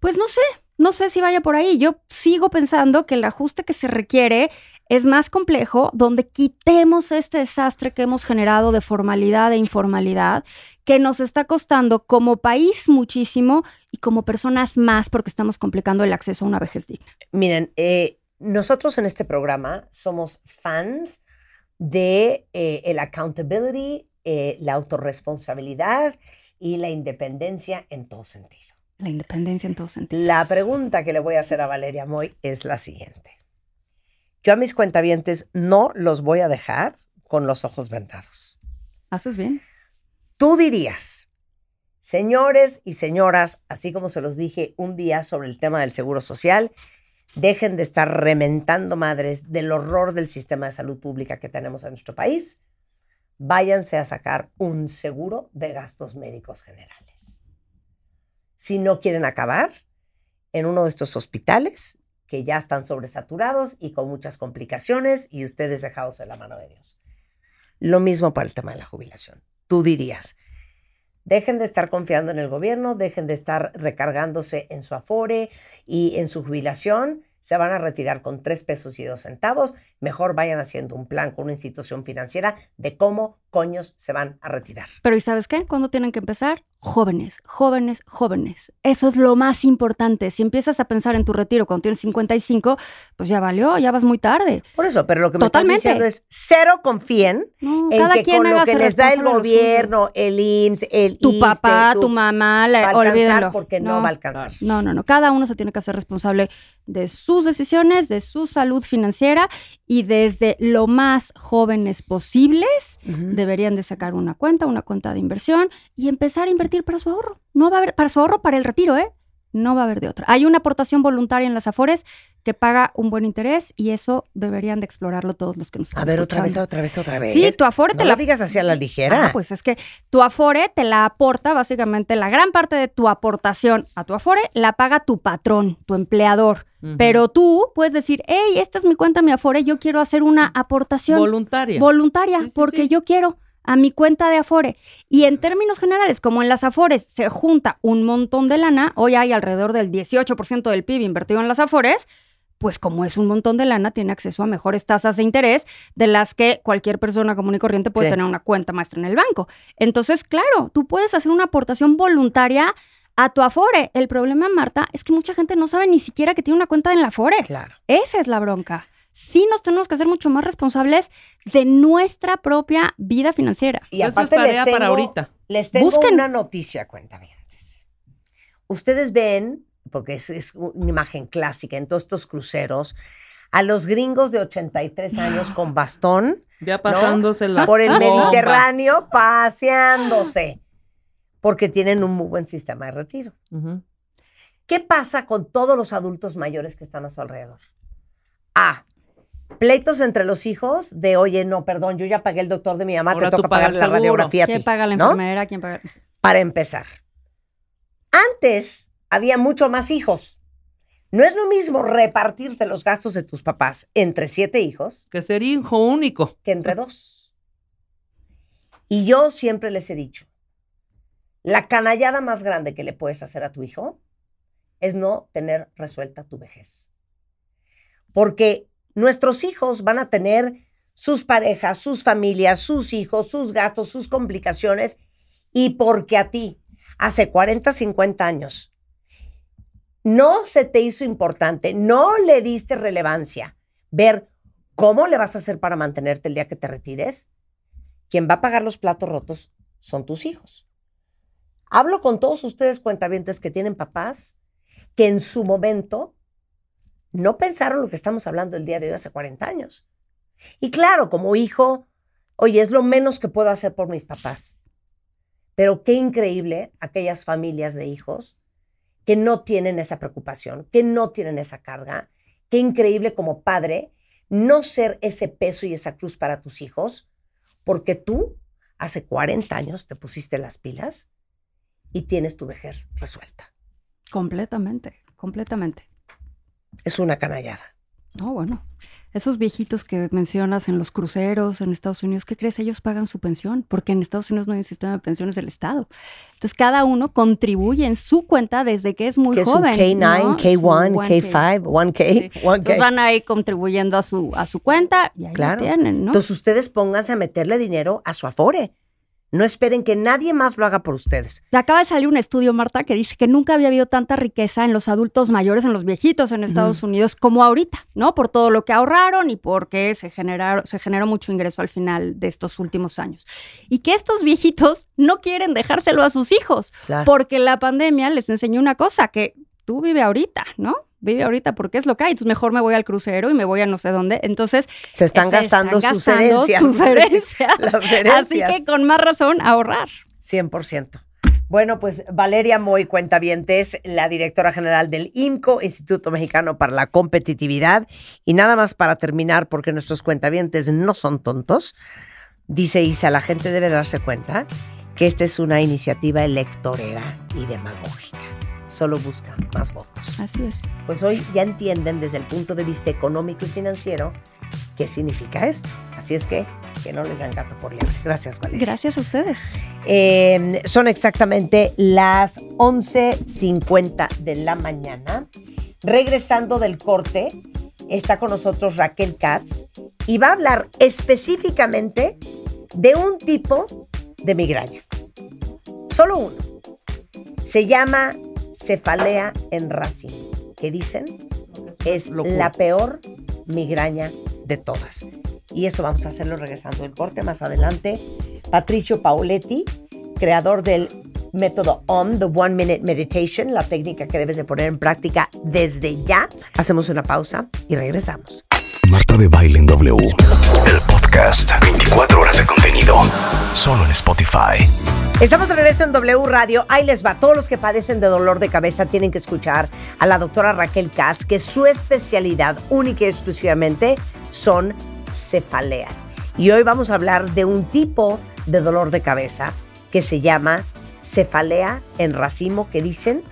Pues no sé, no sé si vaya por ahí. Yo sigo pensando que el ajuste que se requiere es más complejo, donde quitemos este desastre que hemos generado de formalidad e informalidad, que nos está costando como país muchísimo y como personas más porque estamos complicando el acceso a una vejez digna. Miren, eh, nosotros en este programa somos fans de eh, el accountability, eh, la autorresponsabilidad y la independencia en todo sentido. La independencia en todo sentido. La pregunta que le voy a hacer a Valeria Moy es la siguiente. Yo a mis cuentavientes no los voy a dejar con los ojos vendados. Haces bien. Tú dirías, señores y señoras, así como se los dije un día sobre el tema del seguro social, Dejen de estar rementando madres del horror del sistema de salud pública que tenemos en nuestro país. Váyanse a sacar un seguro de gastos médicos generales. Si no quieren acabar en uno de estos hospitales que ya están sobresaturados y con muchas complicaciones y ustedes dejados en la mano de Dios. Lo mismo para el tema de la jubilación. Tú dirías, Dejen de estar confiando en el gobierno, dejen de estar recargándose en su afore y en su jubilación. Se van a retirar con tres pesos y dos centavos. Mejor vayan haciendo un plan con una institución financiera de cómo coños se van a retirar. Pero ¿y sabes qué? ¿Cuándo tienen que empezar? jóvenes, jóvenes, jóvenes. Eso es lo más importante. Si empiezas a pensar en tu retiro cuando tienes 55, pues ya valió, ya vas muy tarde. Por eso, pero lo que me Totalmente. diciendo es cero confíen en quien lo que les da el gobierno, el IMSS, el tu papá, tu, mamá, la, alcanzar porque no, va a alcanzar. No, no, no. Cada uno se tiene que hacer responsable de sus decisiones, de su salud financiera y desde lo más jóvenes posibles deberían de sacar una cuenta, una cuenta de inversión y empezar a invertir para su ahorro. No va a haber, para su ahorro, para el retiro, ¿eh? No va a haber de otra. Hay una aportación voluntaria en las Afores que paga un buen interés y eso deberían de explorarlo todos los que nos están A ver, otra vez, otra vez, otra vez. Sí, tu Afore te la... digas así a la ligera. Ah, pues es que tu Afore te la aporta, básicamente, la gran parte de tu aportación a tu Afore la paga tu patrón, tu empleador. Pero tú puedes decir, hey, esta es mi cuenta, mi Afore, yo quiero hacer una aportación. Voluntaria. Voluntaria, porque yo quiero a mi cuenta de Afore. Y en términos generales, como en las Afores se junta un montón de lana, hoy hay alrededor del 18% del PIB invertido en las Afores, pues como es un montón de lana, tiene acceso a mejores tasas de interés de las que cualquier persona común y corriente puede tener una cuenta maestra en el banco. Entonces, claro, tú puedes hacer una aportación voluntaria a tu Afore. El problema, Marta, es que mucha gente no sabe ni siquiera que tiene una cuenta en la Afore. Esa es la bronca sí nos tenemos que hacer mucho más responsables de nuestra propia vida financiera. Y aparte es tarea les tengo, para ahorita. Les Busquen. una noticia, cuéntame antes. Ustedes ven, porque es, una imagen clásica en todos estos cruceros, a los gringos de 83 años con bastón. Ya pasándose Por el Mediterráneo, paseándose. Porque tienen un muy buen sistema de retiro. ¿Qué pasa con todos los adultos mayores que están a su alrededor? A pleitos entre los hijos de, oye, no, perdón, yo ya pagué el doctor de mi mamá, te toca pagar la radiografía. ¿Quién paga la enfermera? Para empezar, antes había mucho más hijos. No es lo mismo repartirte los gastos de tus papás entre siete hijos. Que ser hijo único. Que entre dos. Y yo siempre les he dicho, la canallada más grande que le puedes hacer a tu hijo es no tener resuelta tu vejez. Porque nuestros hijos van a tener sus parejas, sus familias, sus hijos, sus gastos, sus complicaciones, y porque a ti, hace 40, 50 años, no se te hizo importante, no le diste relevancia ver cómo le vas a hacer para mantenerte el día que te retires, quien va a pagar los platos rotos son tus hijos. Hablo con todos ustedes cuentavientes que tienen papás que en su momento no pensaron lo que estamos hablando el día de hoy hace 40 años. Y claro, como hijo, oye, es lo menos que puedo hacer por mis papás. Pero qué increíble aquellas familias de hijos que no tienen esa preocupación, que no tienen esa carga. Qué increíble como padre no ser ese peso y esa cruz para tus hijos, porque tú hace 40 años te pusiste las pilas y tienes tu vejez resuelta. Completamente, completamente es una canallada. No, oh, bueno. Esos viejitos que mencionas en los cruceros en Estados Unidos, ¿qué crees? Ellos pagan su pensión, porque en Estados Unidos no hay un sistema de pensiones del Estado. Entonces, cada uno contribuye en su cuenta desde que es muy joven. Es un K9, k K1, K5, 1K, van a ir contribuyendo a su, a su cuenta y ahí lo tienen, ¿no? Entonces, ustedes pónganse a meterle dinero a su Afore. No esperen que nadie más lo haga por ustedes. Acaba de salir un estudio, Marta, que dice que nunca había habido tanta riqueza en los adultos mayores, en los viejitos en Estados Unidos, como ahorita, ¿no? Por todo lo que ahorraron y porque se, generó mucho ingreso al final de estos últimos años. Y que estos viejitos no quieren dejárselo a sus hijos, porque la pandemia les enseñó una cosa, que tú vive ahorita, ¿no? vive ahorita porque es lo que hay, entonces mejor me voy al crucero y me voy a no sé dónde. Entonces, se están, gastando, sus herencias. herencias. Así que con más razón, ahorrar. 100%. Bueno, pues Valeria Moy Cuentavientes, la directora general del IMCO, Instituto Mexicano para la Competitividad. Y nada más para terminar, porque nuestros cuentavientes no son tontos, dice Isa, la gente debe darse cuenta que esta es una iniciativa electorera y demagógica solo busca más votos. Así es. Pues hoy ya entienden desde el punto de vista económico y financiero qué significa esto. Así es que que no les dan gato por liebre. Gracias, Valeria. Gracias a ustedes. Em, son exactamente las 11.50 de la mañana. Regresando del corte, está con nosotros Raquel Katz y va a hablar específicamente de un tipo de migraña. Solo uno. Se llama cefalea en Racing, que dicen es la peor migraña de todas. Y eso vamos a hacerlo regresando al corte más adelante. Patricio Pauletti, creador del método OM, The One Minute Meditation, la técnica que debes de poner en práctica desde ya. Hacemos una pausa y regresamos. Marta de Baile W. El podcast. 24 horas de contenido. Solo en Spotify. Estamos de regreso en W Radio. Ahí les va. Todos los que padecen de dolor de cabeza tienen que escuchar a la doctora Raquel Katz, que su especialidad única y exclusivamente son cefaleas. Y hoy vamos a hablar de un tipo de dolor de cabeza que se llama cefalea en racimo, que dicen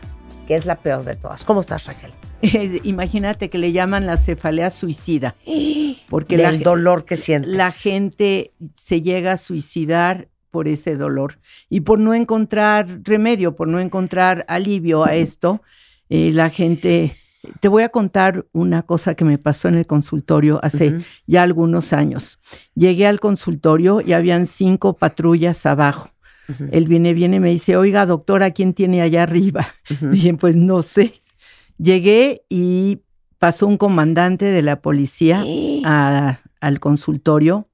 que es la peor de todas. ¿Cómo estás, Raquel? imagínate que le llaman la cefalea suicida. Porque el dolor que sientes. La gente se llega a suicidar por ese dolor y por no encontrar remedio, por no encontrar alivio a esto, eh, la gente... Te voy a contar una cosa que me pasó en el consultorio hace ya algunos años. Llegué al consultorio y habían cinco patrullas abajo. Él viene, viene y me dice, oiga doctora, ¿quién tiene allá arriba? pues no sé. Llegué y pasó un comandante de la policía al consultorio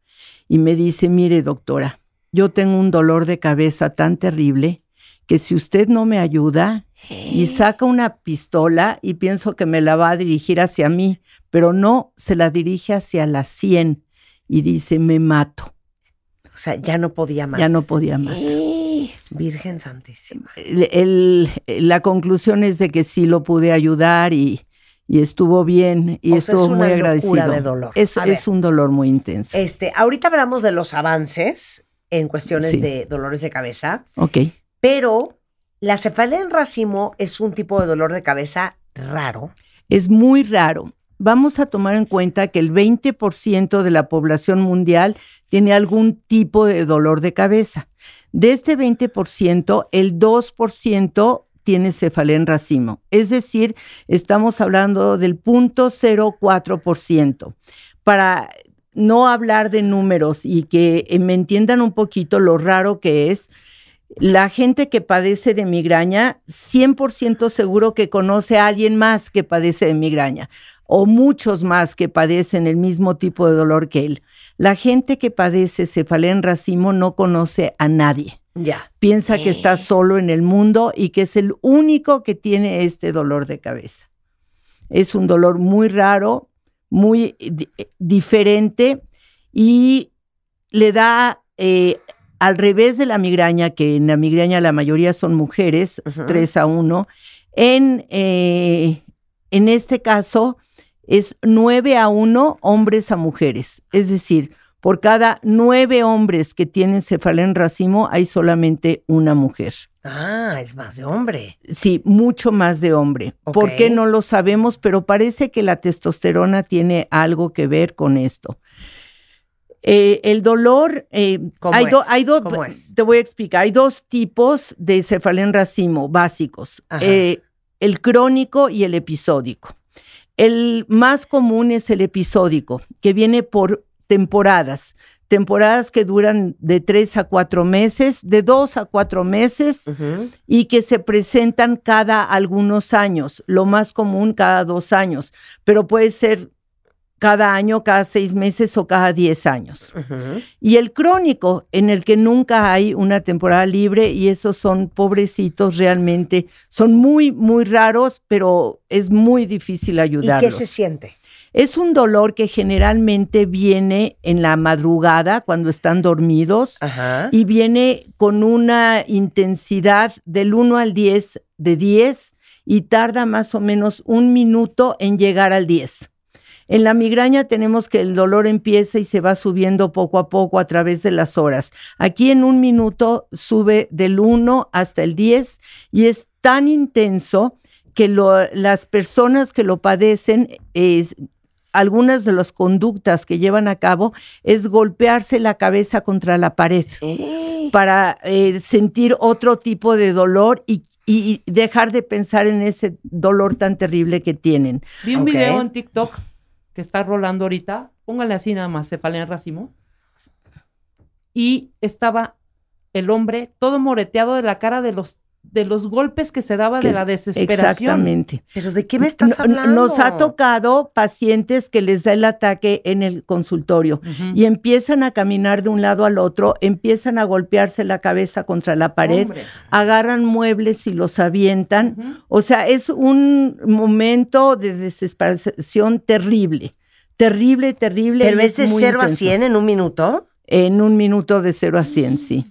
y me dice, mire doctora, yo tengo un dolor de cabeza tan terrible que si usted no me ayuda y saca una pistola y pienso que me la va a dirigir hacia mí, pero no, se la dirige hacia la 100 y dice, me mato. O sea, ya no podía más. Ya no podía más. Virgen Santísima. la conclusión es de que sí lo pude ayudar y, y estuvo bien y estuvo es muy agradecido. De dolor. Es, es un dolor muy intenso. Este, ahorita hablamos de los avances en cuestiones de dolores de cabeza. Ok. Pero la cefalea en racimo es un tipo de dolor de cabeza raro. Es muy raro. Vamos a tomar en cuenta que el 20% de la población mundial tiene algún tipo de dolor de cabeza. De este 20%, el 2% tiene cefalea en racimo. Es decir, estamos hablando del 0.04%. Para no hablar de números y que eh, me entiendan un poquito lo raro que es, la gente que padece de migraña, 100% seguro que conoce a alguien más que padece de migraña o muchos más que padecen el mismo tipo de dolor que él. La gente que padece cefalea en racimo no conoce a nadie. Ya. Piensa que está solo en el mundo y que es el único que tiene este dolor de cabeza. Es un dolor muy raro, muy eh, eh, diferente y le da, eh, al revés de la migraña, que en la migraña la mayoría son mujeres, tres 3 a 1, en, en este caso es 9 a 1 hombres a mujeres. Es decir, por cada nueve hombres que tienen cefalén racimo hay solamente una mujer. Ah, es más de hombre. Sí, mucho más de hombre. ¿Por qué no lo sabemos? Pero parece que la testosterona tiene algo que ver con esto. Eh, el dolor, eh, hay, te voy a explicar, hay dos tipos de cefalén racimo básicos, eh, el crónico y el episódico. El más común es el episódico, que viene por temporadas temporadas que duran de tres a cuatro meses, de dos a cuatro meses, y que se presentan cada algunos años, lo más común cada dos años, pero puede ser cada año, cada seis meses o cada diez años. Y el crónico, en el que nunca hay una temporada libre y esos son pobrecitos realmente, son muy, muy raros, pero es muy difícil ayudarlos. ¿Y qué se siente? Es un dolor que generalmente viene en la madrugada cuando están dormidos y viene con una intensidad del 1 al 10 de 10 y tarda más o menos un minuto en llegar al 10. En la migraña tenemos que el dolor empieza y se va subiendo poco a poco a través de las horas. Aquí en un minuto sube del 1 hasta el 10 y es tan intenso que las personas que lo padecen algunas de las conductas que llevan a cabo es golpearse la cabeza contra la pared para eh, sentir otro tipo de dolor y, dejar de pensar en ese dolor tan terrible que tienen. Vi un video en TikTok que está rolando ahorita, póngale así nada más, en Racimo, y estaba el hombre todo moreteado de la cara de los de los golpes que se daba de la desesperación. Exactamente. Pero ¿de qué me estás hablando? Nos ha tocado pacientes que les da el ataque en el consultorio y empiezan a caminar de un lado al otro, empiezan a golpearse la cabeza contra la pared, agarran muebles y los avientan. O sea, es un momento de desesperación terrible. Terrible, terrible. Pero es de 0 a 100 en un minuto. En un minuto de 0 a 100, mm. sí.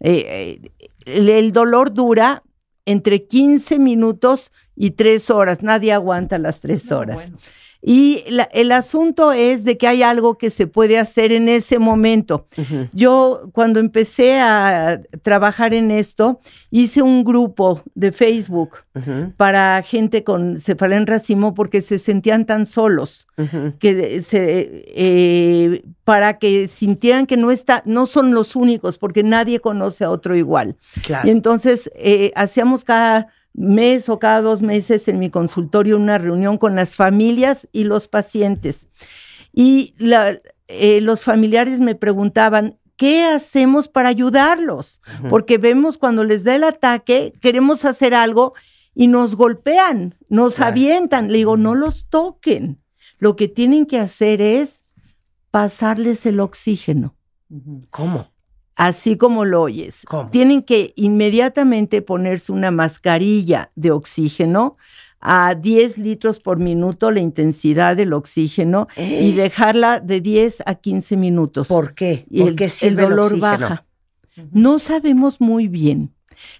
Eh, eh, el dolor dura entre 15 minutos y 3 horas. Nadie aguanta las 3 horas. Y el asunto es de que hay algo que se puede hacer en ese momento. Yo cuando empecé a trabajar en esto, hice un grupo de Facebook para gente con cefalea en racimo porque se sentían tan solos, que eh, para que sintieran que no, está, no son los únicos porque nadie conoce a otro igual. Y entonces eh, hacíamos cada mes o cada dos meses en mi consultorio una reunión con las familias y los pacientes. Y eh, los familiares me preguntaban, ¿qué hacemos para ayudarlos? Porque vemos cuando les da el ataque, queremos hacer algo y nos golpean, nos avientan. Le digo, no los toquen. Lo que tienen que hacer es pasarles el oxígeno. ¿Cómo? así como lo oyes. Tienen que inmediatamente ponerse una mascarilla de oxígeno a 10 litros por minuto la intensidad del oxígeno y eh. dejarla de 10 a 15 minutos. ¿Por qué? Porque el, el, dolor baja. No sabemos muy bien.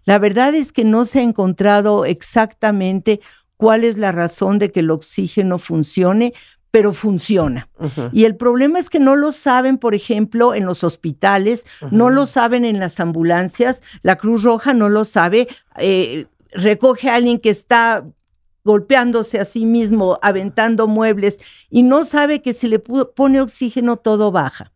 La verdad es que no se ha encontrado exactamente cuál es la razón de que el oxígeno funcione, pero funciona. Y el problema es que no lo saben, por ejemplo, en los hospitales, no lo saben en las ambulancias, la Cruz Roja no lo sabe, eh, recoge a alguien que está golpeándose a sí mismo, aventando muebles, y no sabe que si le pone oxígeno todo baja.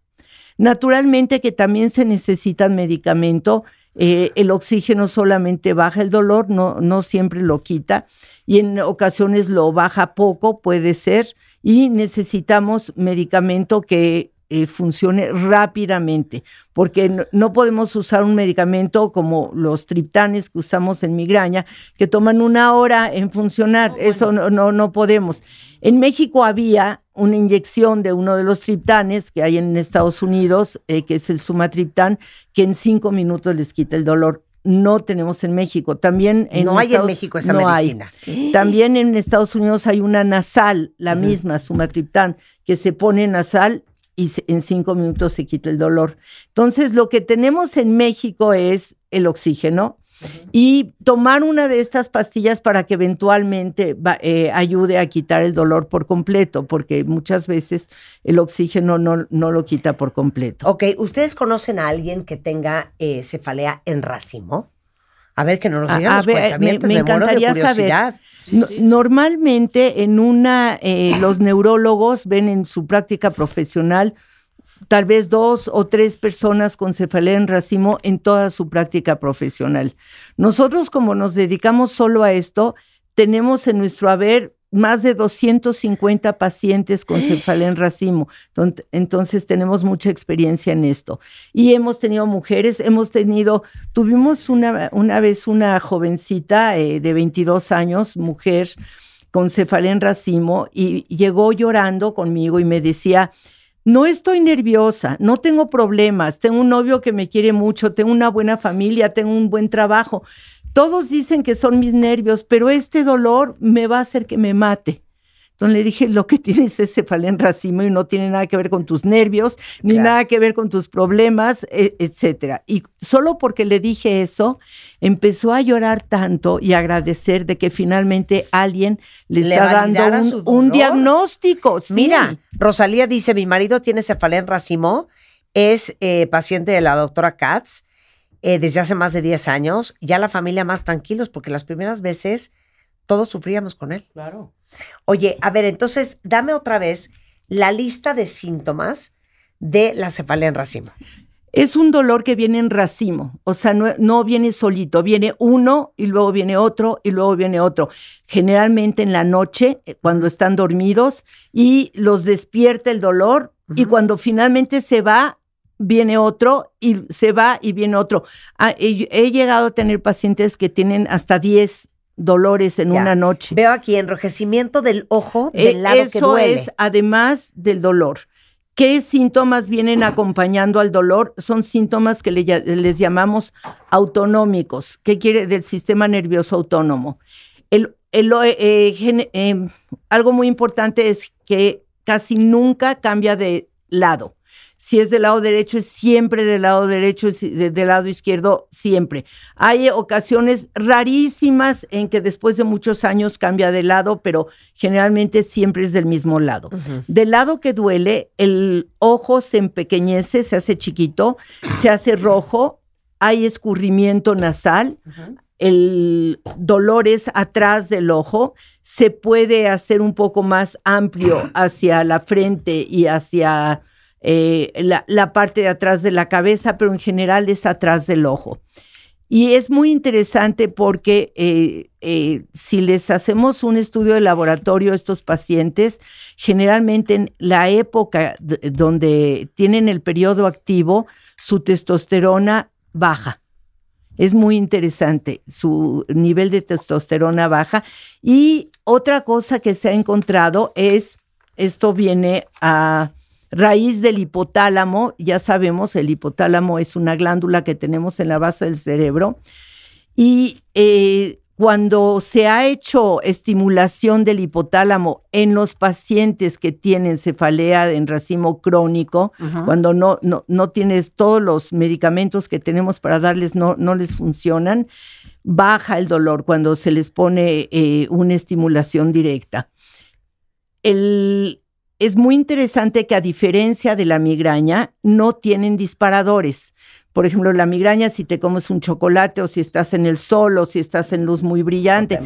Naturalmente que también se necesitan medicamento, eh, el oxígeno solamente baja el dolor, no, no siempre lo quita, y en ocasiones lo baja poco, puede ser, y necesitamos medicamento que eh, funcione rápidamente, porque no, podemos usar un medicamento como los triptanes que usamos en migraña, que toman una hora en funcionar, oh, eso no, no, podemos. En México había una inyección de uno de los triptanes que hay en Estados Unidos, eh, que es el sumatriptán, que en cinco minutos les quita el dolor no tenemos en México. También en no hay en México esa medicina. También en Estados Unidos hay una nasal, la misma sumatriptán, que se pone nasal y en cinco minutos se quita el dolor. Entonces, lo que tenemos en México es el oxígeno, y tomar una de estas pastillas para que eventualmente eh, ayude a quitar el dolor por completo, porque muchas veces el oxígeno no, lo quita por completo. Ok, ¿ustedes conocen a alguien que tenga eh, cefalea en racimo? A ver, que no nos digan ver, me, encantaría saber. normalmente en una, eh, los neurólogos ven en su práctica profesional tal vez dos o tres personas con cefalea en racimo en toda su práctica profesional. Nosotros como nos dedicamos solo a esto, tenemos en nuestro haber más de 250 pacientes con ¡Eh! cefalea en racimo. Entonces tenemos mucha experiencia en esto. Y hemos tenido mujeres, hemos tenido, tuvimos una, una vez una jovencita eh, de 22 años, mujer con cefalea en racimo, y llegó llorando conmigo y me decía, no estoy nerviosa, no tengo problemas, tengo un novio que me quiere mucho, tengo una buena familia, tengo un buen trabajo. Todos dicen que son mis nervios, pero este dolor me va a hacer que me mate. Entonces le dije, lo que tienes es cefalén racimo y no tiene nada que ver con tus nervios, ni nada que ver con tus problemas, e, etcétera. Y solo porque le dije eso, empezó a llorar tanto y agradecer de que finalmente alguien le, está dando un, diagnóstico. Mira, Rosalía dice, mi marido tiene cefalén racimo, es eh, paciente de la doctora Katz eh, desde hace más de 10 años, ya la familia más tranquilos porque las primeras veces todos sufríamos con él. Claro. Oye, a ver, entonces dame otra vez la lista de síntomas de la cefalea en racimo. Es un dolor que viene en racimo, o sea, no, viene solito, viene uno y luego viene otro y luego viene otro. Generalmente en la noche, eh, cuando están dormidos y los despierta el dolor y cuando finalmente se va, viene otro y se va y viene otro. Ah, he, he, llegado a tener pacientes que tienen hasta 10 dolores en una noche. Veo aquí enrojecimiento del ojo del eh, lado eso que duele. es además del dolor. ¿Qué síntomas vienen acompañando al dolor? Son síntomas que les llamamos autonómicos. ¿Qué quiere del sistema nervioso autónomo? El, eh, eh, algo muy importante es que casi nunca cambia de lado si es del lado derecho, es siempre del lado derecho, del lado izquierdo, siempre. Hay ocasiones rarísimas en que después de muchos años cambia de lado, pero generalmente siempre es del mismo lado. Del lado que duele, el ojo se empequeñece, se hace chiquito, se hace rojo, hay escurrimiento nasal, el dolor es atrás del ojo, se puede hacer un poco más amplio hacia la frente y hacia eh, la, parte de atrás de la cabeza, pero en general es atrás del ojo. Y es muy interesante porque eh, eh, si les hacemos un estudio de laboratorio a estos pacientes, generalmente en la época donde tienen el periodo activo, su testosterona baja. Es muy interesante, su nivel de testosterona baja. Y otra cosa que se ha encontrado es, esto viene a raíz del hipotálamo, ya sabemos, el hipotálamo es una glándula que tenemos en la base del cerebro. Y eh, cuando se ha hecho estimulación del hipotálamo en los pacientes que tienen cefalea en racimo crónico, cuando no, no, tienes todos los medicamentos que tenemos para darles, no, no les funcionan, baja el dolor cuando se les pone eh, una estimulación directa. El, es muy interesante que a diferencia de la migraña, no tienen disparadores. Por ejemplo, la migraña, si te comes un chocolate o si estás en el sol o si estás en luz muy brillante.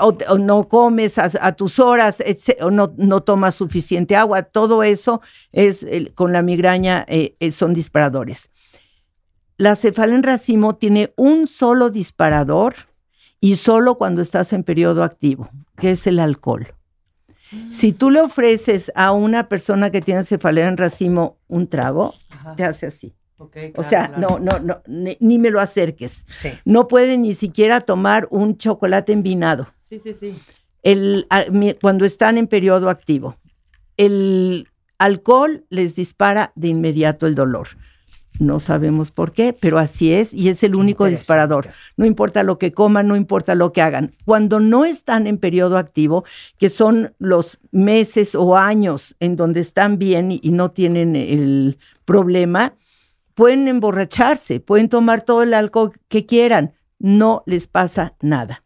O O, no comes a, tus horas o no, tomas suficiente agua. Todo eso es, con la migraña eh, eh, son disparadores. La en racimo tiene un solo disparador y solo cuando estás en periodo activo, que es el alcohol. Si tú le ofreces a una persona que tiene cefalea en racimo un trago, te hace así. o sea, no, no, no, ni, me lo acerques. No puede ni siquiera tomar un chocolate envinado. Sí, sí, sí. cuando están en periodo activo. El alcohol les dispara de inmediato el dolor. No sabemos por qué, pero así es y es el único disparador. No importa lo que coman, no importa lo que hagan. Cuando no están en periodo activo, que son los meses o años en donde están bien y no tienen el problema, pueden emborracharse, pueden tomar todo el alcohol que quieran, no les pasa nada.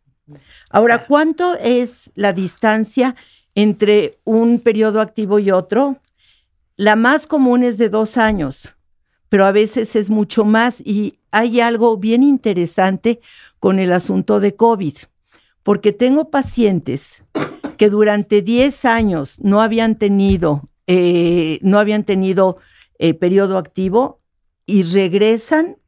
Ahora, ¿cuánto es la distancia entre un periodo activo y otro? La más común es de dos años pero a veces es mucho más y hay algo bien interesante con el asunto de COVID, porque tengo pacientes que durante 10 años no habían tenido, eh, no habían tenido eh, periodo activo y regresan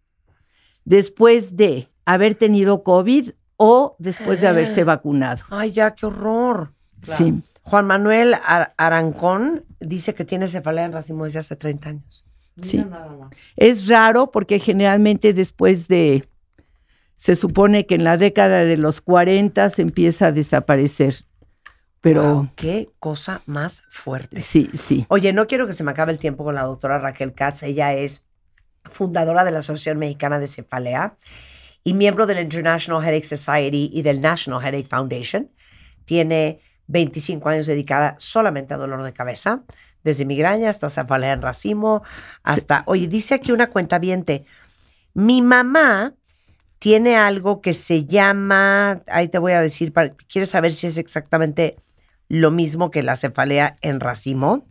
después de haber tenido COVID o después de haberse eh. vacunado. Ay, ya, qué horror. Sí. Juan Manuel Arancón dice que tiene cefalea en racimo desde hace 30 años sí. Es raro porque generalmente después de, se supone que en la década de los 40 se empieza a desaparecer. Pero qué cosa más fuerte. Sí, sí. Oye, no quiero que se me acabe el tiempo con la doctora Raquel Katz. Ella es fundadora de la Asociación Mexicana de Cefalea y miembro del International Headache Society y del National Headache Foundation. Tiene 25 años dedicada solamente a dolor de cabeza desde migraña hasta cefalea en racimo, hasta... hoy Oye, dice aquí una cuenta viente. Mi mamá tiene algo que se llama, ahí te voy a decir, para, quieres saber si es exactamente lo mismo que la cefalea en racimo,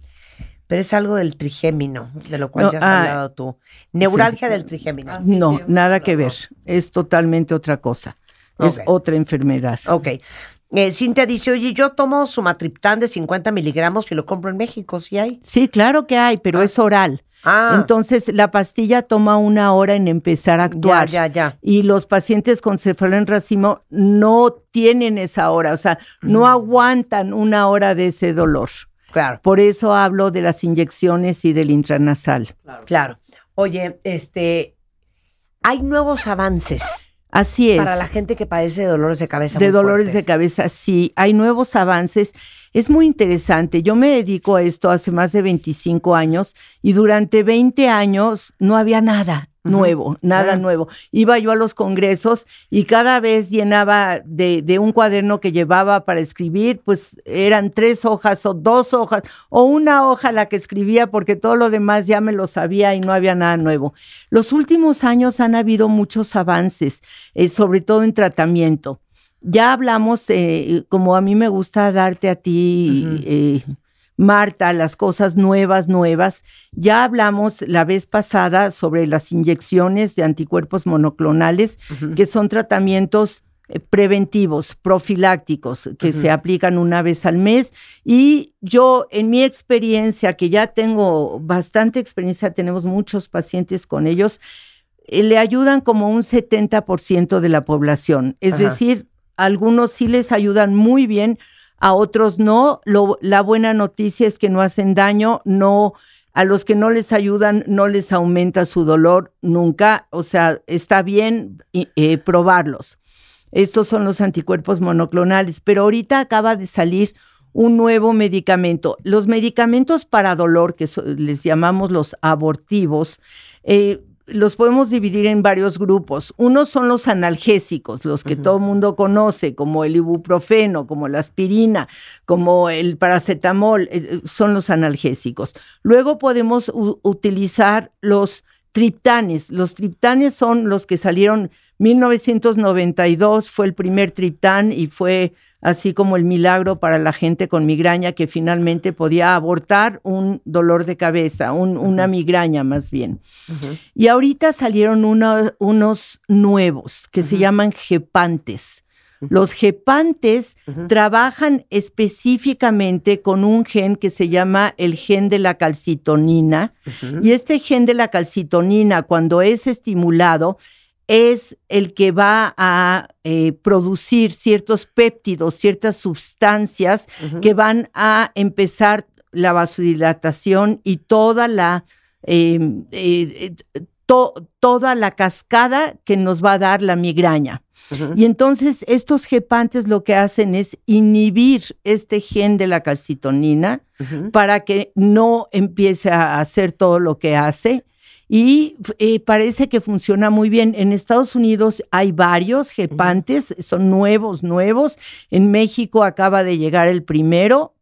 pero es algo del trigémino, de lo cual ya has ah, hablado tú. Neuralgia del trigémino. Ah, no, nada que ver, es totalmente otra cosa, es otra enfermedad. Ok, eh, Cintia dice, oye, yo tomo sumatriptán de 50 miligramos que lo compro en México, ¿sí hay? Sí, claro que hay, pero ah. es oral. Ah. Entonces, la pastilla toma una hora en empezar a actuar. Ya, ya, Y los pacientes con en racimo no tienen esa hora, o sea, no mm. aguantan una hora de ese dolor. Claro. Por eso hablo de las inyecciones y del intranasal. Claro. claro. Oye, este, hay nuevos avances Así es. Para la gente que padece de dolores de cabeza. De dolores de cabeza, sí. Hay nuevos avances. Es muy interesante. Yo me dedico a esto hace más de 25 años y durante 20 años no había nada nuevo, nada nuevo. Iba yo a los congresos y cada vez llenaba de, un cuaderno que llevaba para escribir, pues eran tres hojas o dos hojas o una hoja la que escribía porque todo lo demás ya me lo sabía y no había nada nuevo. Los últimos años han habido muchos avances, eh, sobre todo en tratamiento. Ya hablamos, eh, como a mí me gusta darte a ti. Marta, las cosas nuevas, nuevas. Ya hablamos la vez pasada sobre las inyecciones de anticuerpos monoclonales, que son tratamientos eh, preventivos, profilácticos, que se aplican una vez al mes. Y yo, en mi experiencia, que ya tengo bastante experiencia, tenemos muchos pacientes con ellos, eh, le ayudan como un 70% de la población. Es decir, algunos sí les ayudan muy bien, a otros no. la buena noticia es que no hacen daño, no a los que no les ayudan no les aumenta su dolor nunca, o sea, está bien eh, probarlos. Estos son los anticuerpos monoclonales, pero ahorita acaba de salir un nuevo medicamento. Los medicamentos para dolor, que les llamamos los abortivos, eh, los podemos dividir en varios grupos. Uno son los analgésicos, los que todo el mundo conoce, como el ibuprofeno, como la aspirina, como el paracetamol, eh, eh, son los analgésicos. Luego podemos utilizar los triptanes. Los triptanes son los que salieron 1992 fue el primer triptán y fue así como el milagro para la gente con migraña que finalmente podía abortar un dolor de cabeza, una migraña más bien. Y ahorita salieron unos nuevos que se llaman gepantes. Los gepantes trabajan específicamente con un gen que se llama el gen de la calcitonina y este gen de la calcitonina cuando es estimulado es el que va a eh, producir ciertos péptidos, ciertas sustancias que van a empezar la vasodilatación y toda la, em, eh, eh, toda la cascada que nos va a dar la migraña. Y entonces estos gepantes lo que hacen es inhibir este gen de la calcitonina para que no empiece a hacer todo lo que hace y eh, parece que funciona muy bien. En Estados Unidos hay varios gepantes, son nuevos, nuevos. En México acaba de llegar el primero.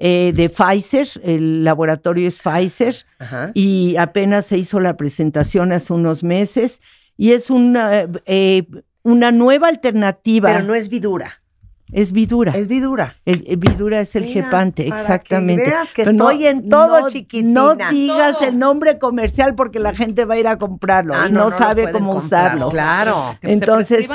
Eh, de Pfizer, el laboratorio es Pfizer, y apenas se hizo la presentación hace unos meses, y es una, eh, una nueva alternativa. Pero no es vidura. Es vidura. Es vidura. El, eh, vidura es el jepante, gepante, exactamente. Que estoy en todo no, chiquitina. No digas el nombre comercial porque la gente va a ir a comprarlo ah, y no, sabe cómo usarlo. Claro. Entonces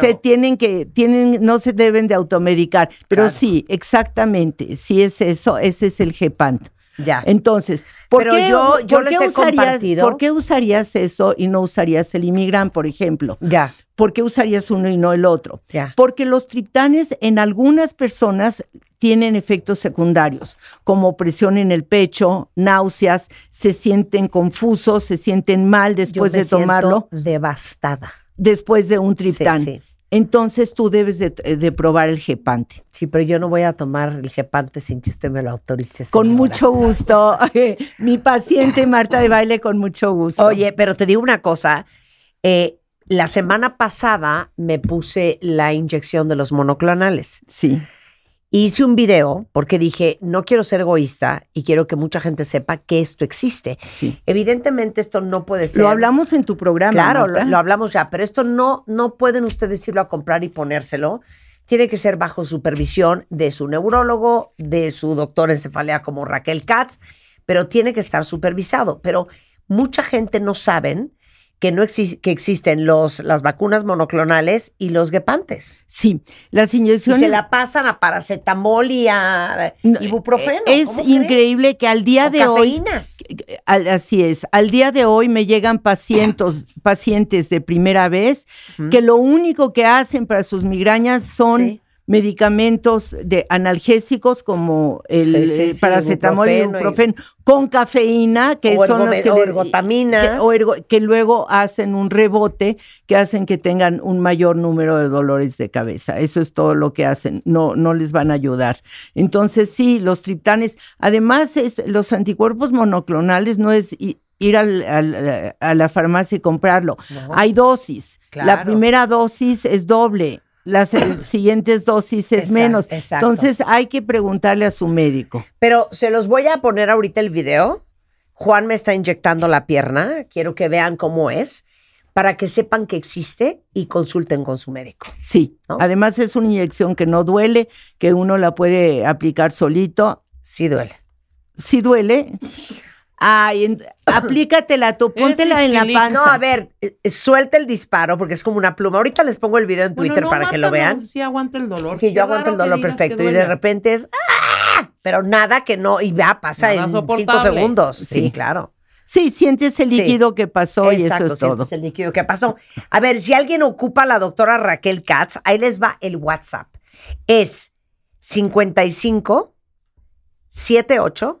se, tienen que tienen no se deben de automedicar. Pero sí, exactamente. Sí es eso. Ese es el gepante. Ya. Entonces, ¿por qué, yo, yo usarías, ¿por qué usarías eso y no usarías el inmigrante, por ejemplo? Ya. ¿Por qué usarías uno y no el otro? Ya. Porque los triptanes en algunas personas tienen efectos secundarios, como presión en el pecho, náuseas, se sienten confusos, se sienten mal después de tomarlo. devastada. Después de un triptán. sí entonces tú debes de, eh, probar el gepante. Sí, pero yo no voy a tomar el gepante sin que usted me lo autorice. Con mucho gusto. Mi paciente Marta de Baile, con mucho gusto. Oye, pero te digo una cosa. Eh, la semana pasada me puse la inyección de los monoclonales. Sí hice un video porque dije, no quiero ser egoísta y quiero que mucha gente sepa que esto existe. Evidentemente esto no puede ser. Lo hablamos en tu programa. Claro, lo, hablamos ya, pero esto no, no pueden ustedes irlo a comprar y ponérselo. Tiene que ser bajo supervisión de su neurólogo, de su doctor en cefalea como Raquel Katz, pero tiene que estar supervisado. Pero mucha gente no saben que no que existen los, las vacunas monoclonales y los gepantes. Sí, las inyecciones. se la pasan a paracetamol y a ibuprofeno. Eh, es increíble que al día de hoy... hoy. cafeínas. así es. Al día de hoy me llegan pacientes, pacientes de primera vez que lo único que hacen para sus migrañas son medicamentos de analgésicos como el eh, paracetamol el con cafeína que son los que, ergotaminas. Que, luego hacen un rebote que hacen que tengan un mayor número de dolores de cabeza. Eso es todo lo que hacen. No no les van a ayudar. Entonces sí, los triptanes, además es los anticuerpos monoclonales no es ir al, a la farmacia y comprarlo. Hay dosis. La primera dosis es doble las eh, siguientes dosis es menos. Entonces hay que preguntarle a su médico. Pero se los voy a poner ahorita el video. Juan me está inyectando la pierna. Quiero que vean cómo es para que sepan que existe y consulten con su médico. Sí, además es una inyección que no duele, que uno la puede aplicar solito. Sí duele. Sí duele. Ay, aplícatela tú, póntela en la panza. No, a ver, eh, eh, suelta el disparo porque es como una pluma. Ahorita les pongo el video en Twitter para que lo vean. Sí, aguanta el dolor. Sí, yo aguanto el dolor perfecto. Y de repente es. ¡Ah! Pero nada que no. Y va, pasa pasar en cinco segundos. sí, claro. Sí, sientes el líquido que pasó y eso es sientes el líquido que pasó. A ver, si alguien ocupa a la doctora Raquel Katz, ahí les va el WhatsApp. Es 55 78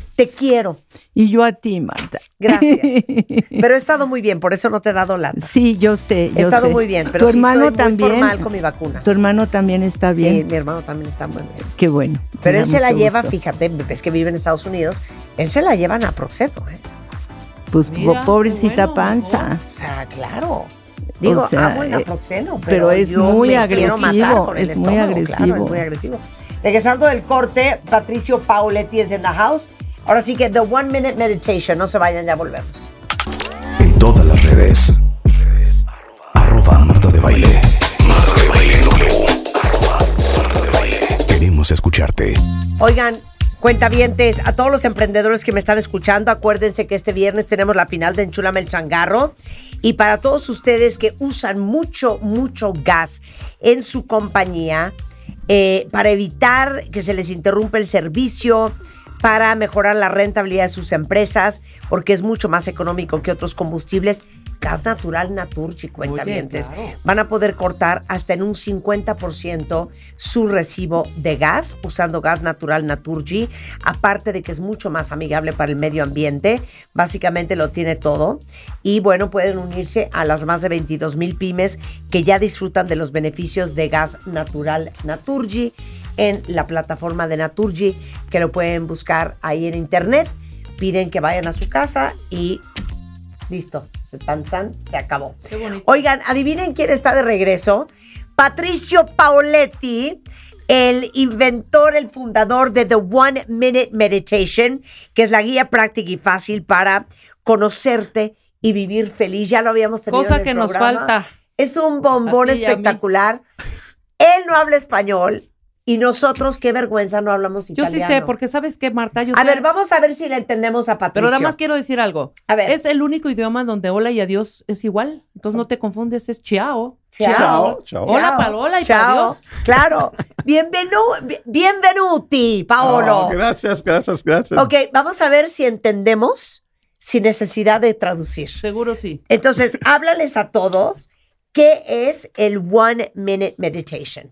Te quiero. Y yo a ti, Marta. Gracias. Pero he estado muy bien, por eso no te he dado la Sí, yo sé. he estado muy bien, pero tu hermano también, muy formal con mi vacuna. Tu hermano también está bien. Sí, mi hermano también está muy bien. Qué bueno. Pero él se la lleva, fíjate, es que vive en Estados Unidos, él se la lleva a Proxeno, ¿eh? Pues pobrecita panza. O sea, claro. Digo, el eh, naproxeno, pero, es muy agresivo. es muy agresivo. es muy agresivo. Regresando del corte, Patricio Pauletti es en The House. Ahora sí que The One Minute Meditation. No se vayan, ya volvemos. En todas las redes. Arroba Marta de Baile. Marta de Baile Arroba Marta de Baile. Queremos escucharte. Oigan, Cuentavientes, a todos los emprendedores que me están escuchando, acuérdense que este viernes tenemos la final de Enchulame el Changarro. Y para todos ustedes que usan mucho, mucho gas en su compañía, eh, para evitar que se les interrumpa el servicio, para mejorar la rentabilidad de sus empresas, porque es mucho más económico que otros combustibles. Gas natural Naturgy, cuentavientes. Van a poder cortar hasta en un 50% su recibo de gas usando gas natural Naturgy. Aparte de que es mucho más amigable para el medio ambiente, básicamente lo tiene todo. Y bueno, pueden unirse a las más de 22 mil pymes que ya disfrutan de los beneficios de gas natural Naturgy en la plataforma de Naturgy, que lo pueden buscar ahí en internet. Piden que vayan a su casa y listo, se tanzan, se acabó. Oigan, adivinen quién está de regreso. Patricio Paoletti, el inventor, el fundador de The One Minute Meditation, que es la guía práctica y fácil para conocerte y vivir feliz. Ya lo habíamos tenido. en el que nos falta. Es un bombón espectacular. Él no habla español, y nosotros, qué vergüenza, no hablamos italiano. Yo sí sé, porque sabes qué, Marta, yo A ver, vamos a ver si le entendemos a Patricio. Pero nada más quiero decir algo. A ver. Es el único idioma donde hola y adiós es igual. Entonces no te confundes, es chiao. Ciao. Ciao. Ciao. Hola, Paola y adiós. Claro. Bienvenu bienvenuti, Paolo. gracias, gracias, gracias. Ok, vamos a ver si entendemos sin necesidad de traducir. Seguro sí. Entonces, háblales a todos qué es el One Minute Meditation.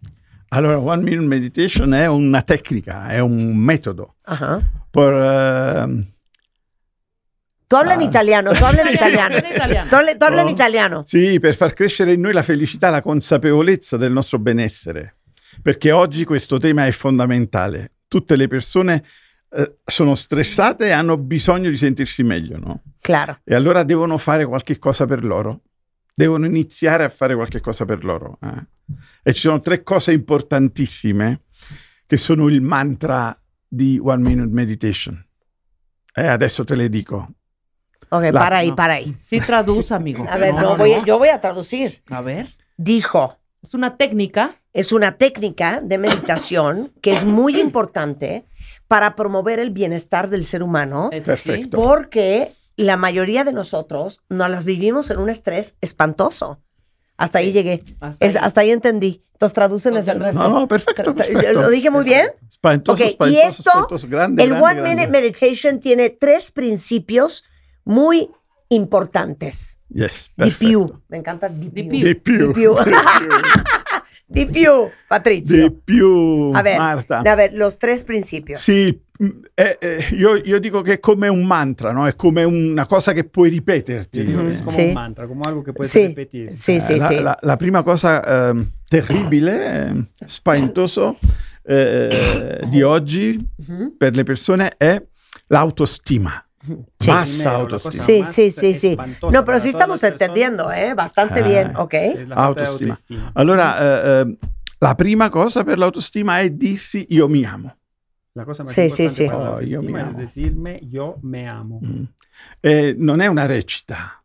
Allora, One Minute Meditation è una tecnica, è un metodo. Uh-huh. Per, uh, ehm, tu parla in ah. italiano, tu in italiano. Torna in oh. italiano. Sì, per far crescere in noi la felicità, la consapevolezza del nostro benessere. Perché oggi questo tema è fondamentale. Tutte le persone eh, sono stressate e hanno bisogno di sentirsi meglio, no? Claro. E allora devono fare qualche cosa per loro. Deben iniziare a hacer qualche cosa per loro. Eh? E ci sono tre cose importantissime che mantra de One Minute Meditation. E adesso te le digo. Ok, para para Sí, traduz, amigo. a ver, no, voy, yo voy a traducir. A ver. Dijo. Es una técnica. Es una técnica de meditación que es muy importante para promover el bienestar del ser humano. Perfecto. Porque la mayoría de nosotros nos las vivimos en un estrés espantoso. Hasta ahí llegué. Hasta, ahí. entendí. Entonces traducen? el resto. No, no perfecto, ¿Lo dije muy bien? Espantoso, okay. espantoso, y esto, el One Minute Meditation tiene tres principios muy importantes. Yes, DPU. Me encanta DPU. DPU. DPU. Patricio. DPU, a ver, Marta. A ver, los tres principios. Sí, è, mm, è, eh, eh, io, io, dico che è come un mantra, no? è come una cosa che puoi ripeterti. Mm -hmm. Come sì. un mantra, come algo che puoi sì. ripetere. Sì, eh, la, la, la, prima cosa eh, terribile, eh, eh di mm-hmm. oggi mm -hmm. per le persone è l'autostima. Sí. autostima. autoestima. Sí, sí, sí, sí. No, pero sí estamos entendiendo, ¿eh? Bastante ah, bien, ok. Autoestima. Allora, eh, eh, la prima cosa per l'autostima è dirsi io mi amo. La cosa più sì, importante sì, oh, io mi amo. Decirme, io me amo. Mm. Eh, non è una recita,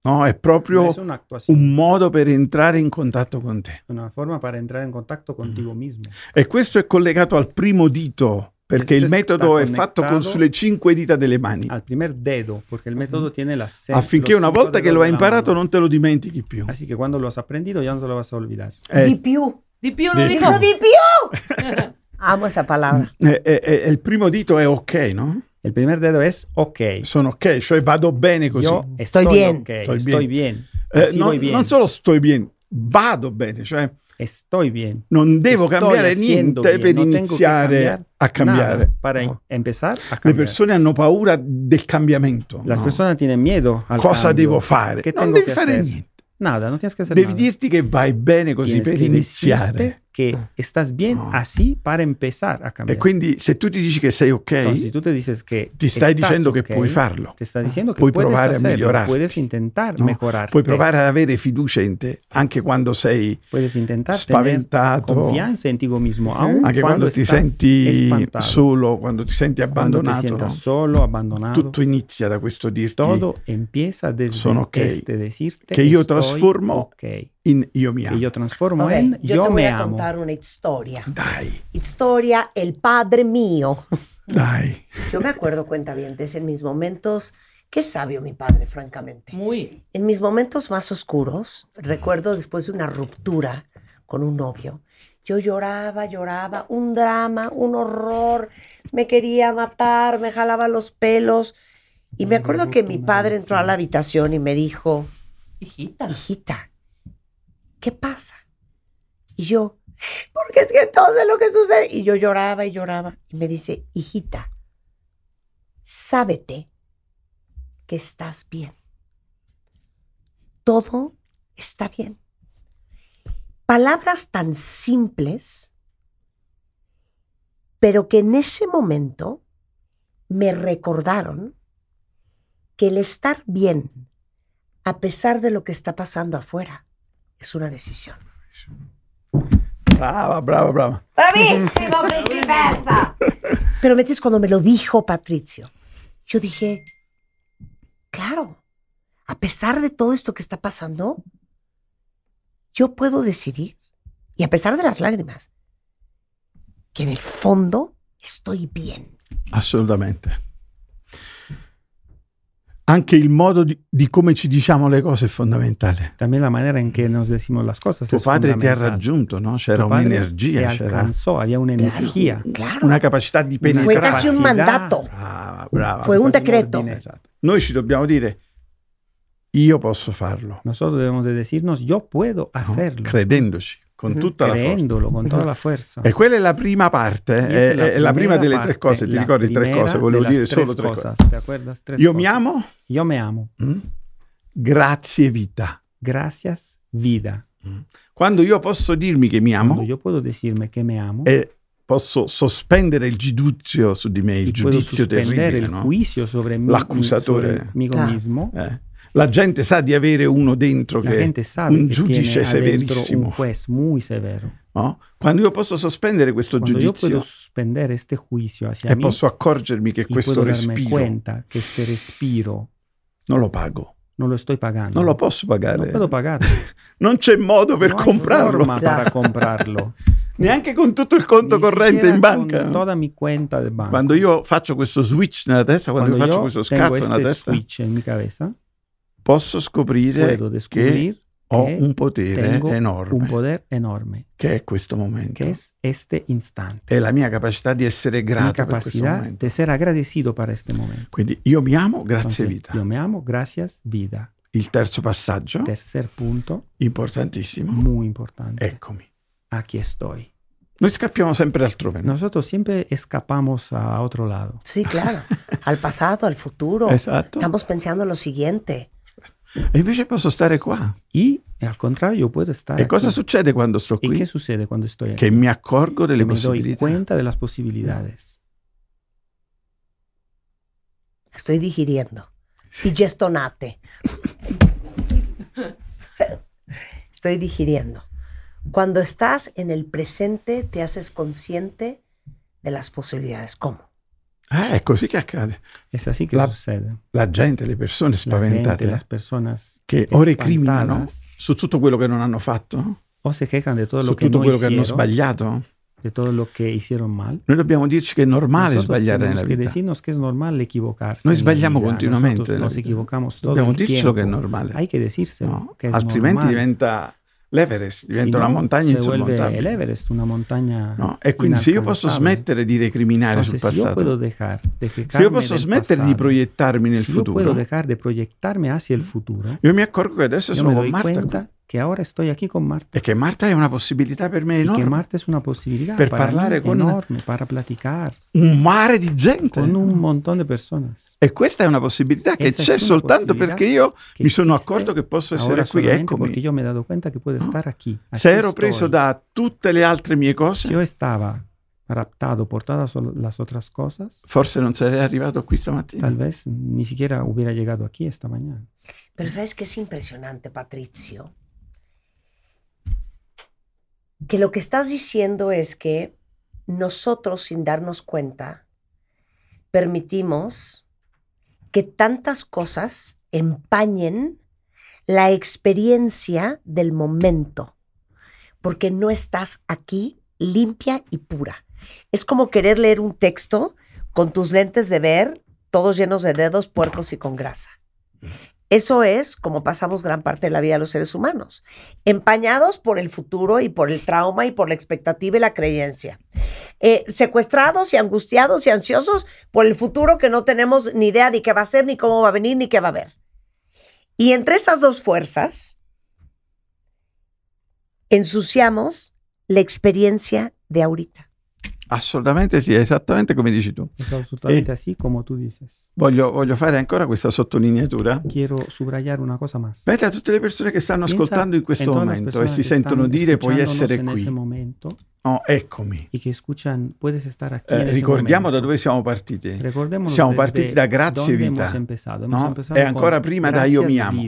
no? È proprio no, un modo per entrare in contatto con te. Una forma per entrare in contatto contigo mm. mismo. E questo è collegato al primo dito perché il metodo è fatto con sulle cinque dita delle mani. Al primo dedo, perché il mm. metodo tiene la sede. Affinché una volta che lo hai imparato mano. non te lo dimentichi più. Ah, sì, che quando lo has aprendido non no lo vas a olvidare. Eh. Di più. Di più, non dico di più. Amo esa palabra. Mm, eh, eh, el eh, primo dito è ok, ¿no? Il primo dito è ok. Sono ok, cioè vado bene così. Yo estoy, bene. bien. bene. Eh, non solo sto bene, vado bene, cioè E estoy bene. Non devo cambiare niente bien. per non iniziare a cambiare. Para no. empezar a cambiare. Le persone hanno paura del cambiamento. Las no. persone tienen miedo al Cosa cambio. devo fare? non devi fare hacer? niente. Nada, non tienes que hacer Devi nada. dirti che vai bene così tienes per iniziare che mm. estás bien no. así para empezar a cambiar. E quindi se tu ti dici che sei ok, Entonces, si tú te dices que ti stai dicendo okay, che puoi farlo. ti stai dicendo che puoi provare hacerlo, a migliorare, Puedes intentar no? mejorarte. Puoi provare ad avere fiducia in te anche quando sei spaventato. Confianza in ti mismo, uh -huh. anche quando, ti senti espantado. solo, quando ti senti abbandonato. Ti solo, abbandonato. Tutto inizia da questo dirti. Todo empieza desde Sono ok, este che io trasformo okay. Y Yo me amo. Y yo transformo en Yo, yo te voy a contar una historia. Dai. Historia, el padre mío. Dai. Yo me acuerdo, cuenta bien, desde mis momentos. Qué sabio mi padre, francamente. Muy. En mis momentos más oscuros, recuerdo después de una ruptura con un novio, yo lloraba, lloraba, un drama, un horror, me quería matar, me jalaba los pelos. Y me acuerdo que mi padre entró a la habitación y me dijo, hijita, hijita, ¿qué pasa? Y yo, porque es que todo es lo que sucede. Y yo lloraba y lloraba. Y me dice, hijita, sábete que estás bien. Todo está bien. Palabras tan simples, pero que en ese momento me recordaron que el estar bien, a pesar de lo que está pasando afuera, es una decisión. Brava, brava, brava. Pero metes cuando me lo dijo Patricio, yo dije, claro, a pesar de todo esto que está pasando, yo puedo decidir, y a pesar de las lágrimas, que en el fondo estoy bien. Absolutamente. anche il modo di, di, come ci diciamo le cose è fondamentale. También la maniera in cui noi decimo las cosas Tuo padre ti ha raggiunto, no? C'era un'energia. c'era... había una energía. Claro. Una capacità di penetrare. Fu quasi un mandato. Brava, brava. Fue un decreto. Esatto. Noi ci dobbiamo dire, io posso farlo. Noi dobbiamo decirnos, io puedo hacerlo. No? Credendoci. Mhm. con tutta la forza. con tutta la forza. E quella è la prima parte, es è, la, è la prima delle parte, tre cose, ti ricordi tre cose, volevo dire solo tre cose. Io cose. mi amo? Io mi amo. Mm? Grazie vita. Gracias vida. Mm. Quando io posso dirmi che mi amo? Quando io posso dirmi che mi amo? E posso sospendere il giudizio su di me, il giudizio terribile, il no? L'accusatore. Il ah. eh la gente sa di avere uno dentro la che è un giudice severissimo. Un juez muy severo. No? Cuando yo puedo suspender questo Cuando giudizio, yo puedo suspender este juicio e mí, posso accorgermi che questo respiro, cuenta que este respiro non lo pago. Non lo sto pagando. Non lo posso pagare. Non, non c'è modo per no comprarlo. Ma per comprarlo. Neanche con tutto il conto Ni corrente in banca. Con toda mi cuenta de banco. Quando io faccio questo switch nella testa, quando, quando io faccio questo scatto nella testa. switch in mia testa posso scoprire che ho un potere enorme. Un potere enorme. Che è questo momento. Que es este instante. È la mia capacità di essere grato. per Mi capacidad di essere agradecido per questo momento. Quindi io mi amo, grazie Entonces, vita. Io mi amo, grazie vita. Il terzo passaggio. Tercer punto. Importantissimo. Molto importante. Eccomi. Aquí estoy. Noi scappiamo sempre altrove. ¿no? Nosotros sempre escapamos a altro lato. Sì, claro. al passato, al futuro. Esatto. Stiamo pensando en lo siguiente. Y invece posso stare qua. al contrario puedo estar. E cosa aquí. cuando estoy aquí qui? E che succede quando sto me possibilità. doy cuenta de las posibilidades. Estoy digiriendo. Digestonate. Estoy digiriendo. Cuando estás en el presente, te haces consciente de las posibilidades. ¿Cómo? Eh, così che accade. Es así que la, sucede. La gente, le persone spaventate. La gente, che o recriminano su tutto quello che non hanno fatto. O se quejan de todo lo tutto quello che hanno sbagliato. De todo lo que hicieron mal. Noi dobbiamo dirci che è normale Nosotros sbagliare nella vita. Que es normal equivocarse Noi sbagliamo continuamente. nos equivocamos todo Dobbiamo dircelo che è normale. Hay que decírselo, no? que es Altrimenti normal. diventa L'Everest diventa sì, una montagna insormontabile. L'Everest una montagna. No, e quindi se io posso smettere di recriminare sul passato. Io dejar, se io posso smettere passato, di proiettarmi nel si futuro. Io puedo dejar de proiettarmi hacia ah, el futuro. Io mi accorgo che adesso sono con Marta che ora sto qui con Marta. Y che Marta è una possibilità per me enorme. Y que Marta è una posibilidad per para parlare con enorme, per platicare. Un mare di gente. Con un montone di persone. E questa è una possibilità che c'è soltanto perché io mi sono accorto che posso essere qui, eccomi. Perché io mi sono dato conto che puedo stare qui. Se ero preso da tutte le altre mie cose. Se io stavo raptato, portato sulle altre cose. Forse non sarei arrivato qui stamattina. Talvez ni siquiera hubiera llegado aquí esta mañana. Pero sabes que es impresionante, Patricio. que lo que estás diciendo es que nosotros, sin darnos cuenta, permitimos que tantas cosas empañen la experiencia del momento, porque no estás aquí limpia y pura. Es como querer leer un texto con tus lentes de ver, todos llenos de dedos, puercos y con grasa. Eso es como pasamos gran parte de la vida los seres humanos, empañados por el futuro y por el trauma y por la expectativa y la creencia, eh, secuestrados y angustiados y ansiosos por el futuro que no tenemos ni idea de qué va a ser, ni cómo va a venir, ni qué va a haber. Y entre estas dos fuerzas, ensuciamos la experiencia de ahorita. Assolutamente sì, esattamente come dici tu. Assolutamente e sì, come tu dices. Voglio, voglio, fare ancora questa sottolineatura. Quiero subrayare una cosa más. Pensa a tutte le persone che stanno Pensa ascoltando in questo momento e si sentono dire puoi essere qui. Momento, oh, eccomi. Escuchan, eh, ricordiamo da dove siamo partiti. Siamo partiti da grazie vita. Empezado, no? E ancora prima da io mi amo.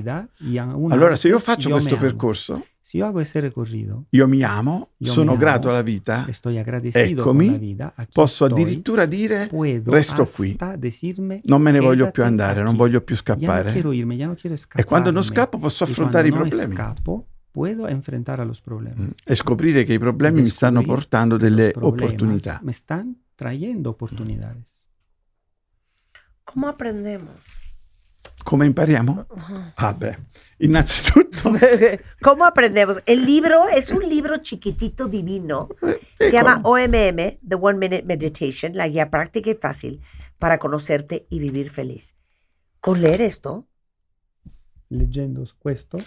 Allora se io faccio questo percorso si yo hago ese recorrido, io mi amo, io sono mi amo, grato alla vita, eccomi, vida, posso estoy, addirittura dire resto qui, decirme, non me ne voglio più andare, aquí. non voglio più scappare. No irme, no e quando non scappo posso affrontare i problemi. Escapo, mm. E scoprire che i problemi mi stanno portando delle opportunità. Me están trayendo oportunidades. ¿Cómo aprendemos? Come impariamo? Uh-huh. Ah, beh. Innanzitutto. Come aprendemos? Il libro è un libro chiquitito divino. Eh, si ecco. chiama OMM, The One Minute Meditation, la guía práctica y fácil para conocerte y vivir feliz. Con leer esto, leggendo questo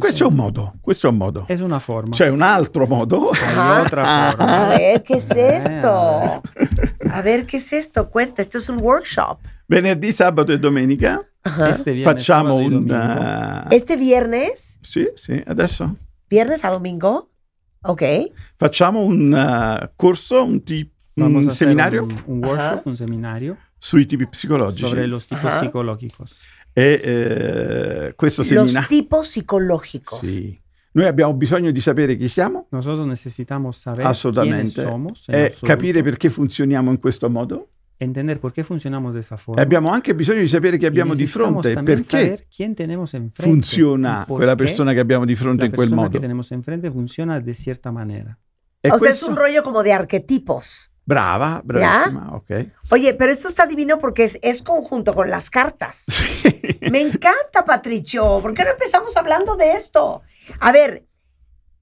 questo è un modo questo è un modo è una forma c'è un altro modo ah, forma. a ver che è questo eh, a ver che è questo cuenta questo è un workshop venerdì sabato e domenica Ah. Este viernes, Facciamo un... Eh, este viernes? Sì, sì, adesso. Viernes a domingo? Ok. Facciamo un uh, corso, un, ti- un seminario. Un, un workshop, uh-huh. un seminario. Sui tipi psicologici. Sobre los tipos uh-huh. psicológicos. E eh, questo seminario... Los tipos psicológicos. Sì. Noi abbiamo bisogno di sapere chi siamo. Nosotros necesitamos saber Assolutamente. Somos, e capire perché funzioniamo in questo modo. entender por qué funcionamos de esa forma. Y abbiamo anche bisogno di sapere chi abbiamo di fronte persona que abbiamo di modo. La persona que tenemos enfrente funciona de cierta manera. E o sea, es un rollo como de arquetipos. Brava, bravísima, Oye, pero esto está divino porque es, conjunto con las cartas. Me encanta, Patricio. ¿Por qué no empezamos hablando de esto? A ver,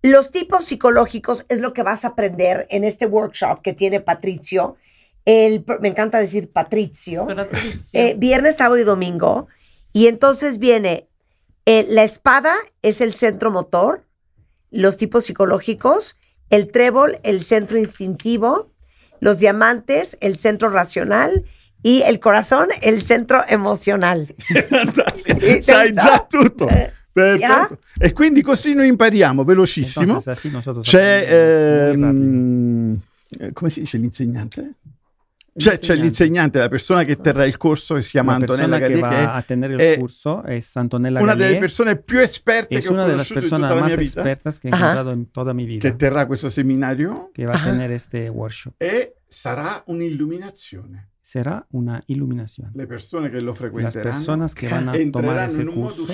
los tipos psicológicos es lo que vas a aprender en este workshop que tiene Patricio, el, me encanta decir Patricio, eh, viernes, sábado y domingo. Y entonces viene eh, la espada, es el centro motor, los tipos psicológicos, el trébol, el centro instintivo, los diamantes, el centro racional. Y el corazón, el centro emocional. Sai già tutto. Eh, Perfetto. E quindi così noi impariamo velocissimo. Entonces, C'è, ehm, come si dice Cioè, c'è l'insegnante, la persona che esatto. terrà il corso, che si chiama la Antonella Gallier, che va a tenere il corso è Antonella Gallier. Una delle persone più esperte che ho una delle persone più espertas che ho ah. incontrato in tutta la mia vita. Che terrà questo seminario. Che va a tenere questo workshop. E sarà un'illuminazione. será una iluminación. Las personas que lo Las personas que van a tomar ese curso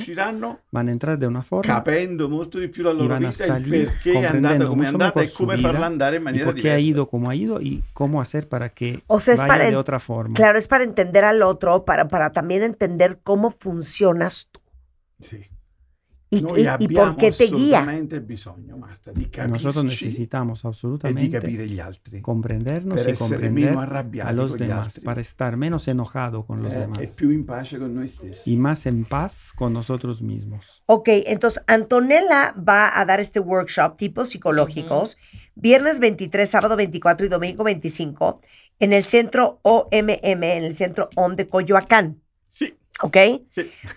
van a entrar de una forma capendo mucho di più la loro e salir, comprendiendo perché è andata come è andata e ha ido como ha ido y cómo hacer para que vaya de otra forma. Claro, es para entender al otro, para, para también entender cómo funcionas tú. Sí. ¿Y porque te guía nosotros necesitamos bisogno, Marta, e Comprendernos y comprender a los demás, Para estar menos enojado con los eh, demás. E y más en paz con nosotros mismos. Ok, entonces Antonella va a dar este workshop tipos psicológicos viernes 23, sábado 24 y domingo 25 en el centro OMM, en el centro ON de Coyoacán. Sí. ¿ok?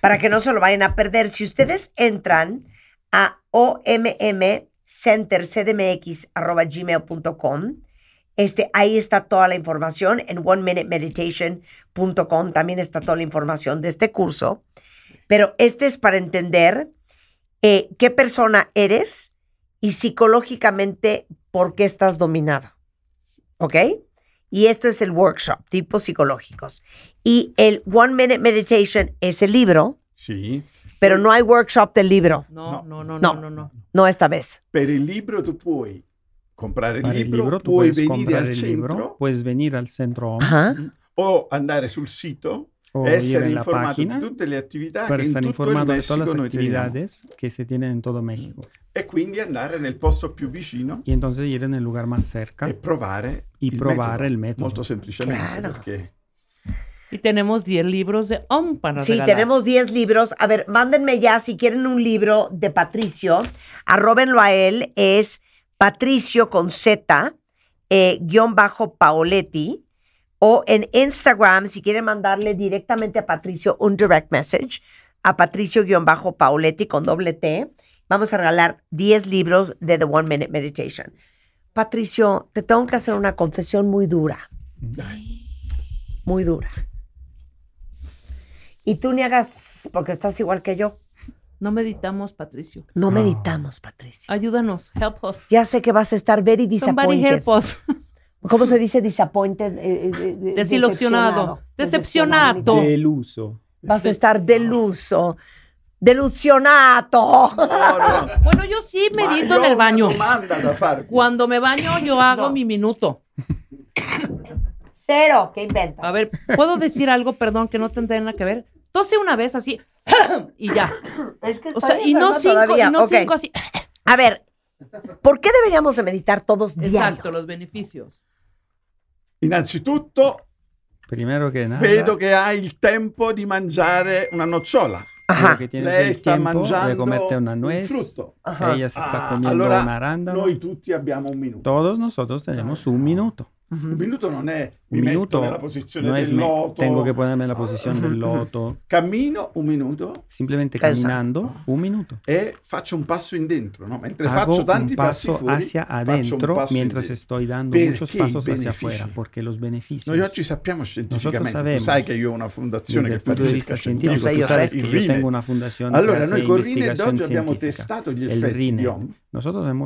Para que no se lo vayan a perder. Si ustedes entran a ommcentercdmx.gmail.com, este, ahí está toda la información. En oneminutemeditation.com también está toda la información de este curso. Pero este es para entender eh, qué persona eres y psicológicamente por qué estás dominado. ¿Ok? Y esto es el workshop, tipos psicológicos. Y el One Minute Meditation es el libro. Sí. Pero no hay workshop del libro. No, no, no, no, no. No, no. esta vez. Pero el libro tú puedes comprar el, libro, puedes venir al centro. puedes venir al centro. O andar sul sitio o ser en la página per actividades que se tienen en todo México. Mm. posto più vicino. Y entonces ir en el lugar más cerca. Eh, y probar el método. Molto semplicemente Y tenemos 10 libros de OM para Sí, tenemos 10 libros. A ver, mándenme ya si quieren un libro de Patricio. Arróbenlo a él. Es Patricio con Z, eh, guión bajo Paoletti o en Instagram si quieren mandarle directamente a Patricio un direct message a patricio-pauletti con doble T. Vamos a regalar 10 libros de The One Minute Meditation. Patricio, te tengo que hacer una confesión muy dura. Muy dura. Y tú ni hagas porque estás igual que yo. No meditamos, Patricio. No, meditamos, Patricio. Ayúdanos, help us. Ya sé que vas a estar very disappointed. ¿Cómo se dice disappointed? Eh, eh, Desilusionado. Decepcionado. Deluso. Vas a estar deluso. Delusionato. Bueno, yo sí medito en el baño. Cuando me baño, yo hago mi minuto. Cero, ¿qué inventas? A ver, ¿puedo decir algo, perdón, que no tendría nada que ver? Tose una vez así y ya. Es que o sea, y no cinco, así. A ver, ¿por qué deberíamos de meditar todos Exacto, Exacto, los beneficios. Innanzitutto, che nada... vedo che hai il tempo di mangiare una nocciola. Ah, que tienes Lei el tiempo de una nuez. Ella se está ah, comiendo allora, un arándano. Noi tutti abbiamo un minuto. Todos nosotros tenemos un minuto. Un minuto non è mi un minuto nella posizione non del loto. Tengo che ponermi nella posizione del loto. Cammino un minuto. Semplicemente camminando un minuto. E faccio un passo indentro, no? Mentre Hago faccio tanti un paso fuori, hacia adentro, mientras sto dando Perché muchos pasos hacia afuera, Perché los benefici. Noi oggi sappiamo scientificamente, tu sai che io ho una fondazione che fa ricerca scientifica, no, io sai che io tengo una fondazione Allora, noi con Rine oggi abbiamo testato gli effetti di Ohm. Nosotros abbiamo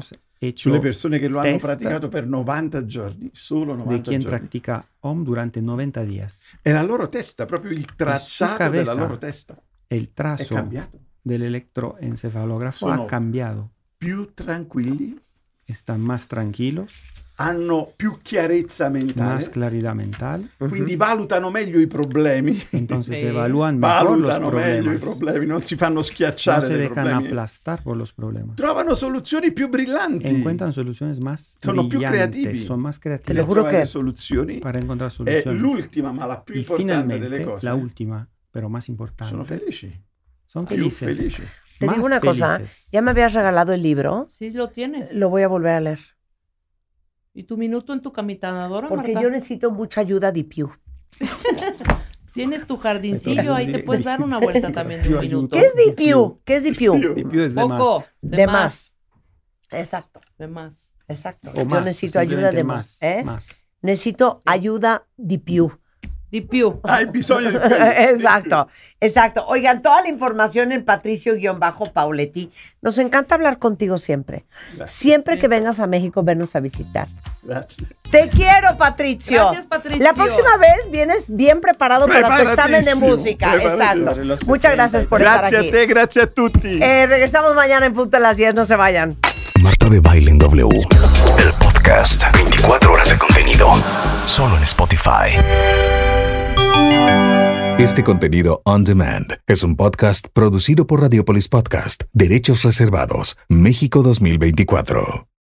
sulle persone che lo hanno praticato per 90 giorni, solo 90 giorni. Di quien giorni. pratica OM durante 90 días. È la loro testa, proprio il tracciato della loro testa. Il traccio dell'elettroencefalografo ha cambiato. Più tranquilli. Están más tranquilos hanno più chiarezza mentale. Más claridad mental. Quindi mhm. valutano meglio i problemi. Entonces sí. evalúan mejor los meglio i problemi, non si fanno schiacciare no se dejan problemi. aplastar por los problemas. Trovano soluzioni più brillanti. Encuentran soluciones más Sono brillantes. più creativi. Son más creativos. Te lo juro che cioè, soluzioni para encontrar soluciones. È l'ultima, ma la più y importante delle cose. la última, pero más importante. Sono felici. Son felices. felices. Te digo una felices. cosa, ya me habías regalado el libro. Sí, lo tienes. Lo voy a volver a leer. ¿Y tu minuto en tu camitanadora? Porque yo necesito mucha ayuda de Piu. Tienes tu jardincillo, ahí te puedes dar una vuelta también de un minuto. ¿Qué es DPU? ¿Qué es DPU? de Poco, más. De, más. Exacto. De más. Exacto. Yo necesito ayuda de ¿eh? más. Necesito ayuda DPU. exacto, exacto. Oigan, toda la información en Patricio-Pauletti. Nos encanta hablar contigo siempre. Siempre que vengas a México, venos a visitar. Te quiero, Patricio. Gracias, Patricio. La próxima vez vienes bien preparado para tu examen de música. Exacto. Muchas gracias por estar aquí. Gracias a ti, gracias a tutti. Eh, regresamos mañana en punto a las 10. No se vayan. Marta de Baile en W. El podcast. 24 horas de contenido. Solo en Spotify. Este contenido on demand es un podcast producido por Radiopolis Podcast, Derechos Reservados, México 2024.